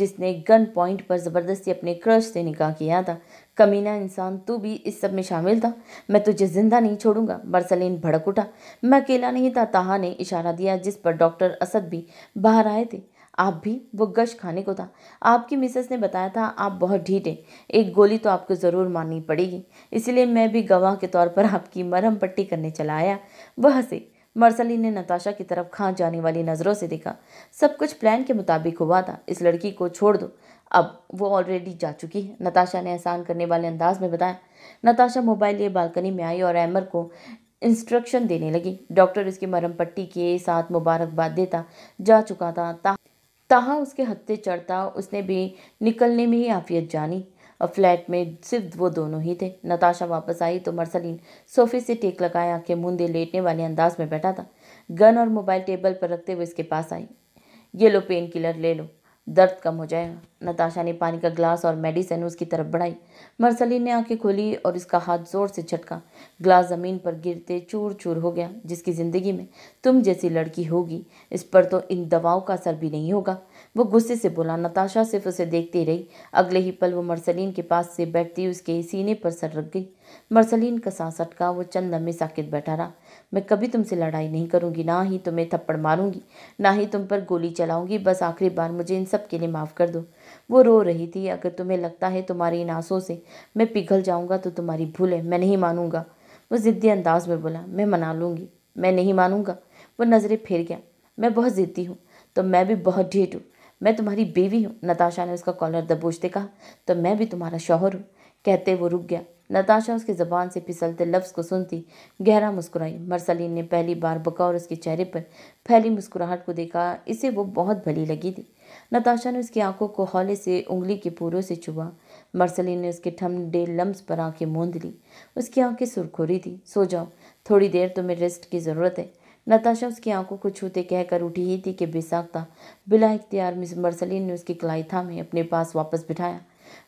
जिसने गन पॉइंट पर ज़बरदस्ती अपने क्रश से निकाह किया था कमीना इंसान तू भी इस सब में शामिल था मैं तुझे ज़िंदा नहीं छोड़ूंगा बरसलीन भड़क उठा मैं अकेला नहीं था ताहा ने इशारा दिया जिस पर डॉक्टर असद भी बाहर आए थे आप भी वो गश खाने को था आपकी मिसेस ने बताया था आप बहुत हैं एक गोली तो आपको ज़रूर मारनी पड़ेगी इसलिए मैं भी गवाह के तौर पर आपकी मरहम पट्टी करने चला आया वह से मरसली ने नताशा की तरफ खा जाने वाली नज़रों से देखा सब कुछ प्लान के मुताबिक हुआ था इस लड़की को छोड़ दो अब वो ऑलरेडी जा चुकी है नताशा ने एहसान करने वाले अंदाज में बताया नताशा मोबाइल लिए बालकनी में आई और एमर को इंस्ट्रक्शन देने लगी डॉक्टर उसकी मरम पट्टी के साथ मुबारकबाद देता जा चुका था तहाँ उसके हत्ते चढ़ता उसने भी निकलने में ही आफियत जानी और फ्लैट में सिर्फ वो दोनों ही थे नताशा वापस आई तो मरसलिन सोफे से टेक लगाए आंखें मूंदे लेटने वाले अंदाज में बैठा था गन और मोबाइल टेबल पर रखते हुए इसके पास आई ये लो पेन किलर ले लो दर्द कम हो जाएगा नताशा ने पानी का ग्लास और मेडिसिन उसकी तरफ बढ़ाई मरसली ने आंखें खोली और इसका हाथ जोर से झटका ग्लास ज़मीन पर गिरते चूर चूर हो गया जिसकी ज़िंदगी में तुम जैसी लड़की होगी इस पर तो इन दवाओं का असर भी नहीं होगा वो गुस्से से बोला नताशा सिर्फ उसे देखती रही अगले ही पल वो मरसलीन के पास से बैठती उसके सीने पर सर रख गई मरसलीन का सांस अटका वो चंद लम्बे साकित बैठा रहा मैं कभी तुमसे लड़ाई नहीं करूँगी ना ही तुम्हें थप्पड़ मारूँगी ना ही तुम पर गोली चलाऊँगी बस आखिरी बार मुझे इन सब के लिए माफ़ कर दो वो रो रही थी अगर तुम्हें लगता है तुम्हारी इन आंसों से मैं पिघल जाऊँगा तो तुम्हारी भूल है मैं नहीं मानूँगा वो ज़िद्दी अंदाज में बोला मैं मना लूँगी मैं नहीं मानूंगा वो नज़रें फिर गया मैं बहुत ज़िद्दी हूँ तो मैं भी बहुत ढेठ हूँ मैं तुम्हारी बीवी हूँ नताशा ने उसका कॉलर दबोचते कहा तो मैं भी तुम्हारा शौहर हूँ कहते वो रुक गया नताशा उसकी ज़बान से फिसलते लफ्ज़ को सुनती गहरा मुस्कुराई मरसलीन ने पहली बार बकौर उसके चेहरे पर फैली मुस्कुराहट को देखा इसे वो बहुत भली लगी थी नताशा ने उसकी आंखों को हौले से उंगली के पूरों से छुआ मरसलीन ने उसके ठंडे लम्स पर आंखें मूंद ली उसकी आंखें सुरखोरी थी सो जाओ थोड़ी देर तुम्हें तो रेस्ट की ज़रूरत है नताशा उसकी आंखों को छूते कहकर उठी ही थी कि बेसाखता बिला इख्तियार मिस मरसलीन ने उसकी कलाई था में अपने पास वापस बिठाया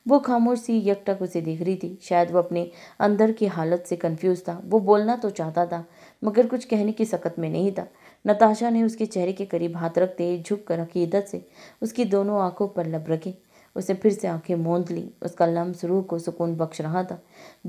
वो खामोश सी यकटक उसे देख रही थी शायद वो अपने अंदर की हालत से कंफ्यूज था वो बोलना तो चाहता था मगर कुछ कहने की सकत में नहीं था नताशा ने उसके चेहरे के करीब हाथ रखते झुक कर अकीदत से उसकी दोनों आंखों पर लब रखे उसे फिर से आंखें मोंद ली उसका लम्स रूह को सुकून बख्श रहा था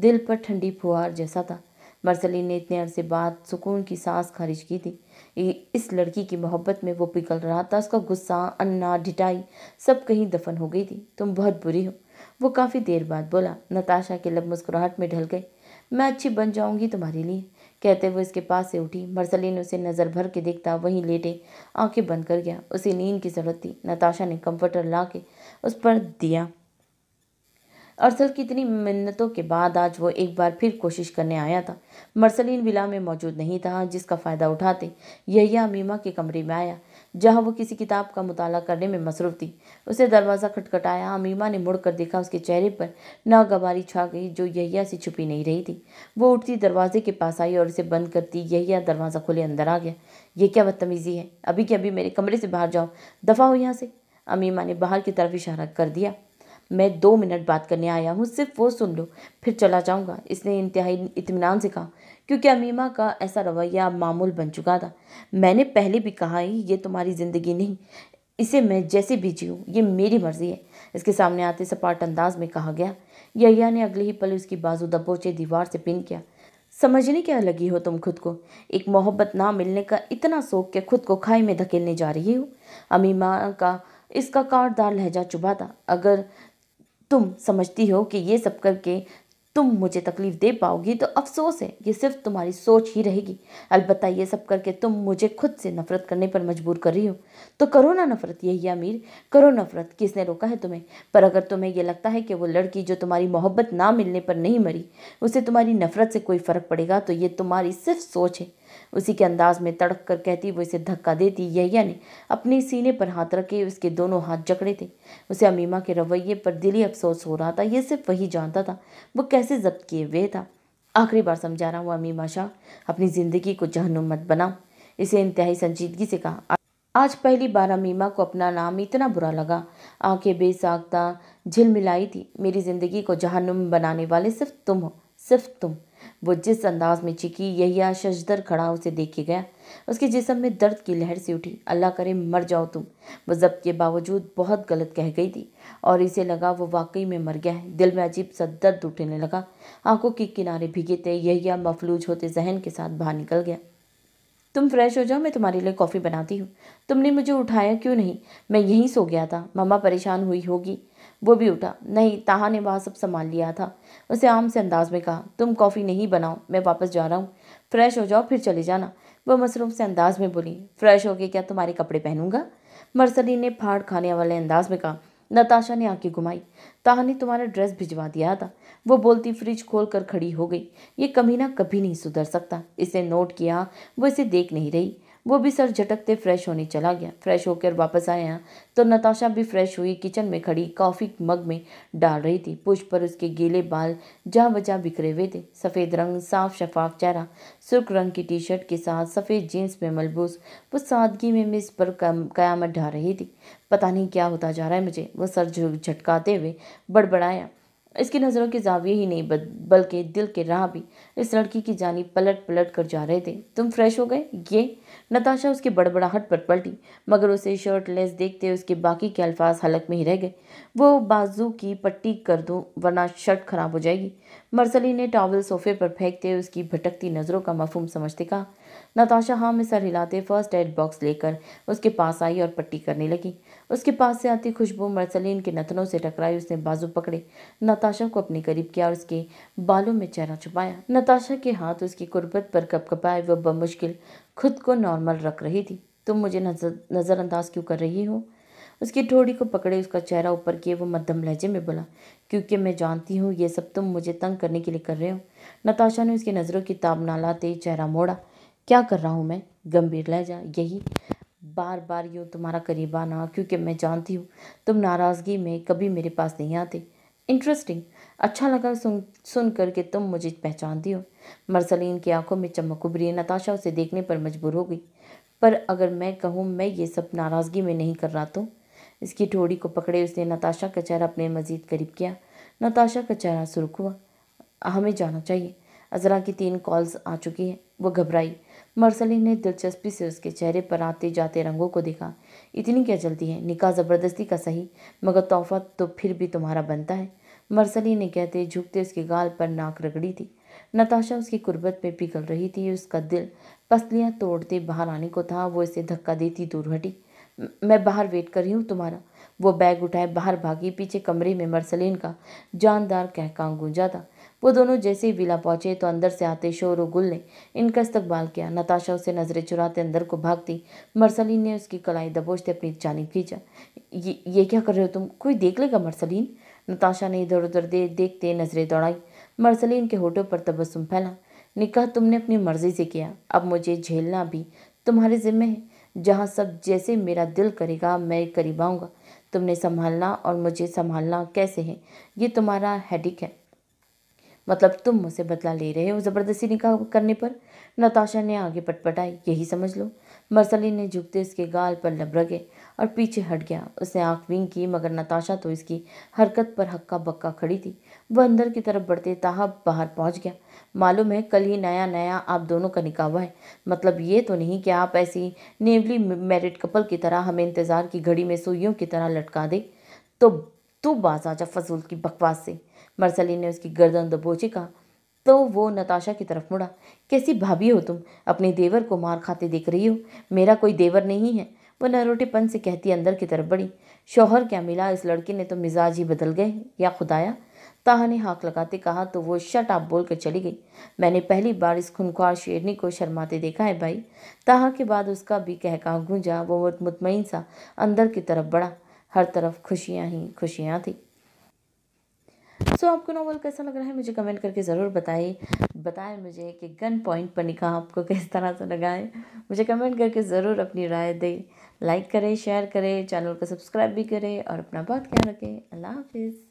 दिल पर ठंडी फुहार जैसा था मरसली ने इतने अरसे बाद सुकून की सांस खारिज की थी इस लड़की की मोहब्बत में वो पिघल रहा था उसका गुस्सा अन्ना ढिटाई सब कहीं दफन हो गई थी तुम बहुत बुरी हो वो काफ़ी देर बाद बोला नताशा के लब मुस्कुराहट में ढल गए मैं अच्छी बन जाऊंगी तुम्हारे लिए कहते हुए इसके पास से उठी मरसलिन उसे नज़र भर के देखता वहीं लेटे आंखें बंद कर गया उसे नींद की जरूरत थी नताशा ने कंफर्टर ला के उस पर दिया अरसल की इतनी मिन्नतों के बाद आज वो एक बार फिर कोशिश करने आया था मरसलिन विला में मौजूद नहीं था जिसका फ़ायदा उठाते यहिया मीमा के कमरे में आया जहाँ वो किसी किताब का मुताला करने में मसरूफ़ थी उसे दरवाज़ा खटखटाया अमीमा ने मुड़कर देखा उसके चेहरे पर नागवारी छा गई जो यहिया से छुपी नहीं रही थी वो उठती दरवाजे के पास आई और इसे बंद करती यहिया दरवाज़ा खोले अंदर आ गया ये क्या बदतमीज़ी है अभी के अभी मेरे कमरे से बाहर जाओ दफ़ा हो यहाँ से अमीमा ने बाहर की तरफ इशारा कर दिया मैं दो मिनट बात करने आया हूँ सिर्फ वो सुन लो फिर चला जाऊँगा इसने इंतहाई इतमान से कहा क्योंकि अमीमा का ऐसा रवैया मामूल बन चुका था मैंने पहले भी कहा ही ये तुम्हारी ज़िंदगी नहीं इसे मैं जैसे भी जीऊँ ये मेरी मर्ज़ी है इसके सामने आते सपाट अंदाज में कहा गया यया ने अगले ही पल उसकी बाजू दबोचे दीवार से पिन किया समझने क्या लगी हो तुम खुद को एक मोहब्बत ना मिलने का इतना शौक के खुद को खाई में धकेलने जा रही हो अमीमा का इसका कारदार लहजा चुभा था अगर तुम समझती हो कि ये सब करके तुम मुझे तकलीफ़ दे पाओगी तो अफसोस है ये सिर्फ तुम्हारी सोच ही रहेगी अलबत् ये सब करके तुम मुझे खुद से नफरत करने पर मजबूर कर रही हो तो करो ना नफरत यही अमीर करो नफरत किसने रोका है तुम्हें पर अगर तुम्हें यह लगता है कि वो लड़की जो तुम्हारी मोहब्बत ना मिलने पर नहीं मरी उसे तुम्हारी नफरत से कोई फ़र्क पड़ेगा तो ये तुम्हारी सिर्फ सोच है उसी के अंदाज में तड़क कर कहती वो इसे धक्का देती यहिया ने अपने सीने पर हाथ रखे उसके दोनों हाथ जकड़े थे उसे अमीमा के रवैये पर दिली अफसोस हो रहा था यह सिर्फ वही जानता था वो कैसे जब्त किए हुए था आखिरी बार समझा रहा हूँ अमीमा शाह अपनी ज़िंदगी को जहनुमत मत बनाओ इसे इंतहाई संजीदगी से कहा आज पहली बार अमीमा को अपना नाम इतना बुरा लगा आंखें बेसाख्ता झिलमिलाई थी मेरी ज़िंदगी को जहनुम बनाने वाले सिर्फ तुम हो सिर्फ तुम वो जिस अंदाज में चिकी यहिया शशदर खड़ा उसे देखे गया उसके जिसम में दर्द की लहर सी उठी अल्लाह करे मर जाओ तुम वो जब्त के बावजूद बहुत गलत कह गई थी और इसे लगा वो वाकई में मर गया है दिल में अजीब सा दर्द उठने लगा आंखों के किनारे भीगे थे यहिया मफलूज होते जहन के साथ बाहर निकल गया तुम फ्रेश हो जाओ मैं तुम्हारे लिए कॉफ़ी बनाती हूँ तुमने मुझे उठाया क्यों नहीं मैं यहीं सो गया था ममा परेशान हुई होगी वो भी उठा नहीं ताहा ने वहाँ सब संभाल लिया था उसे आम से अंदाज में कहा तुम कॉफ़ी नहीं बनाओ मैं वापस जा रहा हूँ फ्रेश हो जाओ फिर चले जाना वह मसरूफ से अंदाज में बोली फ्रेश होके क्या तुम्हारे कपड़े पहनूंगा मरसली ने फाड़ खाने वाले अंदाज में कहा नताशा ने आंखें घुमाई ताहा ने तुम्हारा ड्रेस भिजवा दिया था वो बोलती फ्रिज खोल कर खड़ी हो गई ये कमीना कभी नहीं सुधर सकता इसे नोट किया वो इसे देख नहीं रही वो भी सर झटकते फ्रेश होने चला गया फ्रेश होकर वापस आया तो नताशा भी फ्रेश हुई किचन में खड़ी कॉफ़ी मग में डाल रही थी पुष्प पर उसके गीले बाल जहाँ बजा बिखरे हुए थे सफ़ेद रंग साफ शफाफ चेहरा सुर्ख रंग की टी शर्ट के साथ सफ़ेद जीन्स में मलबूस वो सादगी में मिस पर कयामत ढा रही थी पता नहीं क्या होता जा रहा है मुझे वो सर झटकाते हुए बड़बड़ाया इसकी नज़रों के जाविये ही नहीं बल्कि दिल के राह भी इस लड़की की जानी पलट पलट कर जा रहे थे तुम फ्रेश हो गए ये नताशा उसकी बड़बड़ाहट पर पलटी मगर उसे शर्ट लेस देखते उसके बाकी के अल्फाज हलक में ही रह गए वो बाजू की पट्टी कर दो वरना शर्ट खराब हो जाएगी मरसली ने टॉवल सोफे पर फेंकते उसकी भटकती नज़रों का मफहम समझते कहा नताशा हाँ में सर हिलाते फर्स्ट एड बॉक्स लेकर उसके पास आई और पट्टी करने लगी उसके पास से आती खुशबू मरसलीन के नथनों से टकराई उसने बाजू पकड़े नताशा को अपने करीब किया और उसके बालों में चेहरा छुपाया नताशा के हाथ उसकी कुर्बत पर कपकपाए वह बमुश्किल खुद को नॉर्मल रख रही थी तुम मुझे नज़र नज़रअंदाज क्यों कर रही हो उसकी ठोड़ी को पकड़े उसका चेहरा ऊपर किए वो मध्यम लहजे में बोला क्योंकि मैं जानती हूँ ये सब तुम मुझे तंग करने के लिए कर रहे हो नताशा ने उसकी नज़रों की ताब ना लाते चेहरा मोड़ा क्या कर रहा हूँ मैं गंभीर लहजा यही बार बार यूँ तुम्हारा करीब आना क्योंकि मैं जानती हूँ तुम नाराज़गी में कभी मेरे पास नहीं आते इंटरेस्टिंग अच्छा लगा सुन सुन करके तुम मुझे पहचानती हो मरसलीन की आंखों में चमक उभरी नताशा उसे देखने पर मजबूर हो गई पर अगर मैं कहूँ मैं ये सब नाराज़गी में नहीं कर रहा तो इसकी ठोड़ी को पकड़े उसने नताशा का चेहरा अपने मजीद करीब किया नताशा का चेहरा सुरख हुआ हमें जाना चाहिए अजरा की तीन कॉल्स आ चुकी हैं वह घबराई मरसली ने दिलचस्पी से उसके चेहरे पर आते जाते रंगों को देखा इतनी क्या जल्दी है निकाह ज़बरदस्ती का सही मगर तोहफा तो फिर भी तुम्हारा बनता है मरसली ने कहते झुकते उसके गाल पर नाक रगड़ी थी नताशा उसकी कुर्बत में पिघल रही थी उसका दिल पसलियाँ तोड़ते बाहर आने को था वो इसे धक्का देती दूर हटी मैं बाहर वेट कर रही हूँ तुम्हारा वो बैग उठाए बाहर भागी पीछे कमरे में मरसलीन का जानदार कहकाम गूंजा था वो दोनों जैसे ही विला पहुंचे तो अंदर से आते शोर गुल ने इनका इस्तकबाल किया नताशा उसे नजरें चुराते अंदर को भागती मरसलीन ने उसकी कलाई दबोचते अपनी जानी खींचा ये ये क्या कर रहे हो तुम कोई देख लेगा मरसलीन नताशा ने इधर उधर दे देखते नजरें दौड़ाई मर्सलीन के होटो पर तबसुम फैला निकाह तुमने अपनी मर्जी से किया अब मुझे झेलना भी तुम्हारे जिम्मे है जहाँ सब जैसे मेरा दिल करेगा मैं करीब आऊँगा तुमने संभालना और मुझे संभालना कैसे है ये तुम्हारा हैडिक है मतलब तुम मुझसे बदला ले रहे हो ज़बरदस्ती निकाह करने पर नताशा ने आगे पटपटाई यही समझ लो मरसली ने झुकते उसके गाल पर लबरगे और पीछे हट गया उसने आँख विंग की मगर नताशा तो इसकी हरकत पर हक्का बक्का खड़ी थी वह अंदर की तरफ बढ़ते ताहब बाहर पहुंच गया मालूम है कल ही नया नया आप दोनों का निकाह हुआ है मतलब ये तो नहीं कि आप ऐसी नेवली मैरिड कपल की तरह हमें इंतज़ार की घड़ी में सुइयों की तरह लटका दे तो तू बाज आ जा फजूल की बकवास से मरसली ने उसकी गर्दन दबोचे कहा तो वो नताशा की तरफ मुड़ा कैसी भाभी हो तुम अपने देवर को मार खाते देख रही हो मेरा कोई देवर नहीं है वो लहरोटेपन से कहती अंदर की तरफ बड़ी शौहर क्या मिला इस लड़के ने तो मिजाज ही बदल गए या खुदाया ताहा ने हाक लगाते कहा तो वो शट आप बोल कर चली गई मैंने पहली बार इस खुनख्वार शेरनी को शर्माते देखा है भाई ताहा के बाद उसका भी कहका गूंजा वो मुतमिन सा अंदर की तरफ बढ़ा हर तरफ खुशियाँ ही खुशियाँ थी सो so, आपको नॉवल कैसा लग रहा है मुझे कमेंट करके ज़रूर बताइए बताएं मुझे कि गन पॉइंट पर निकाह आपको किस तरह से लगाए मुझे कमेंट करके ज़रूर अपनी राय दें लाइक करें शेयर करें चैनल को सब्सक्राइब भी करें और अपना बहुत ख्याल रखें अल्लाह हाफिज़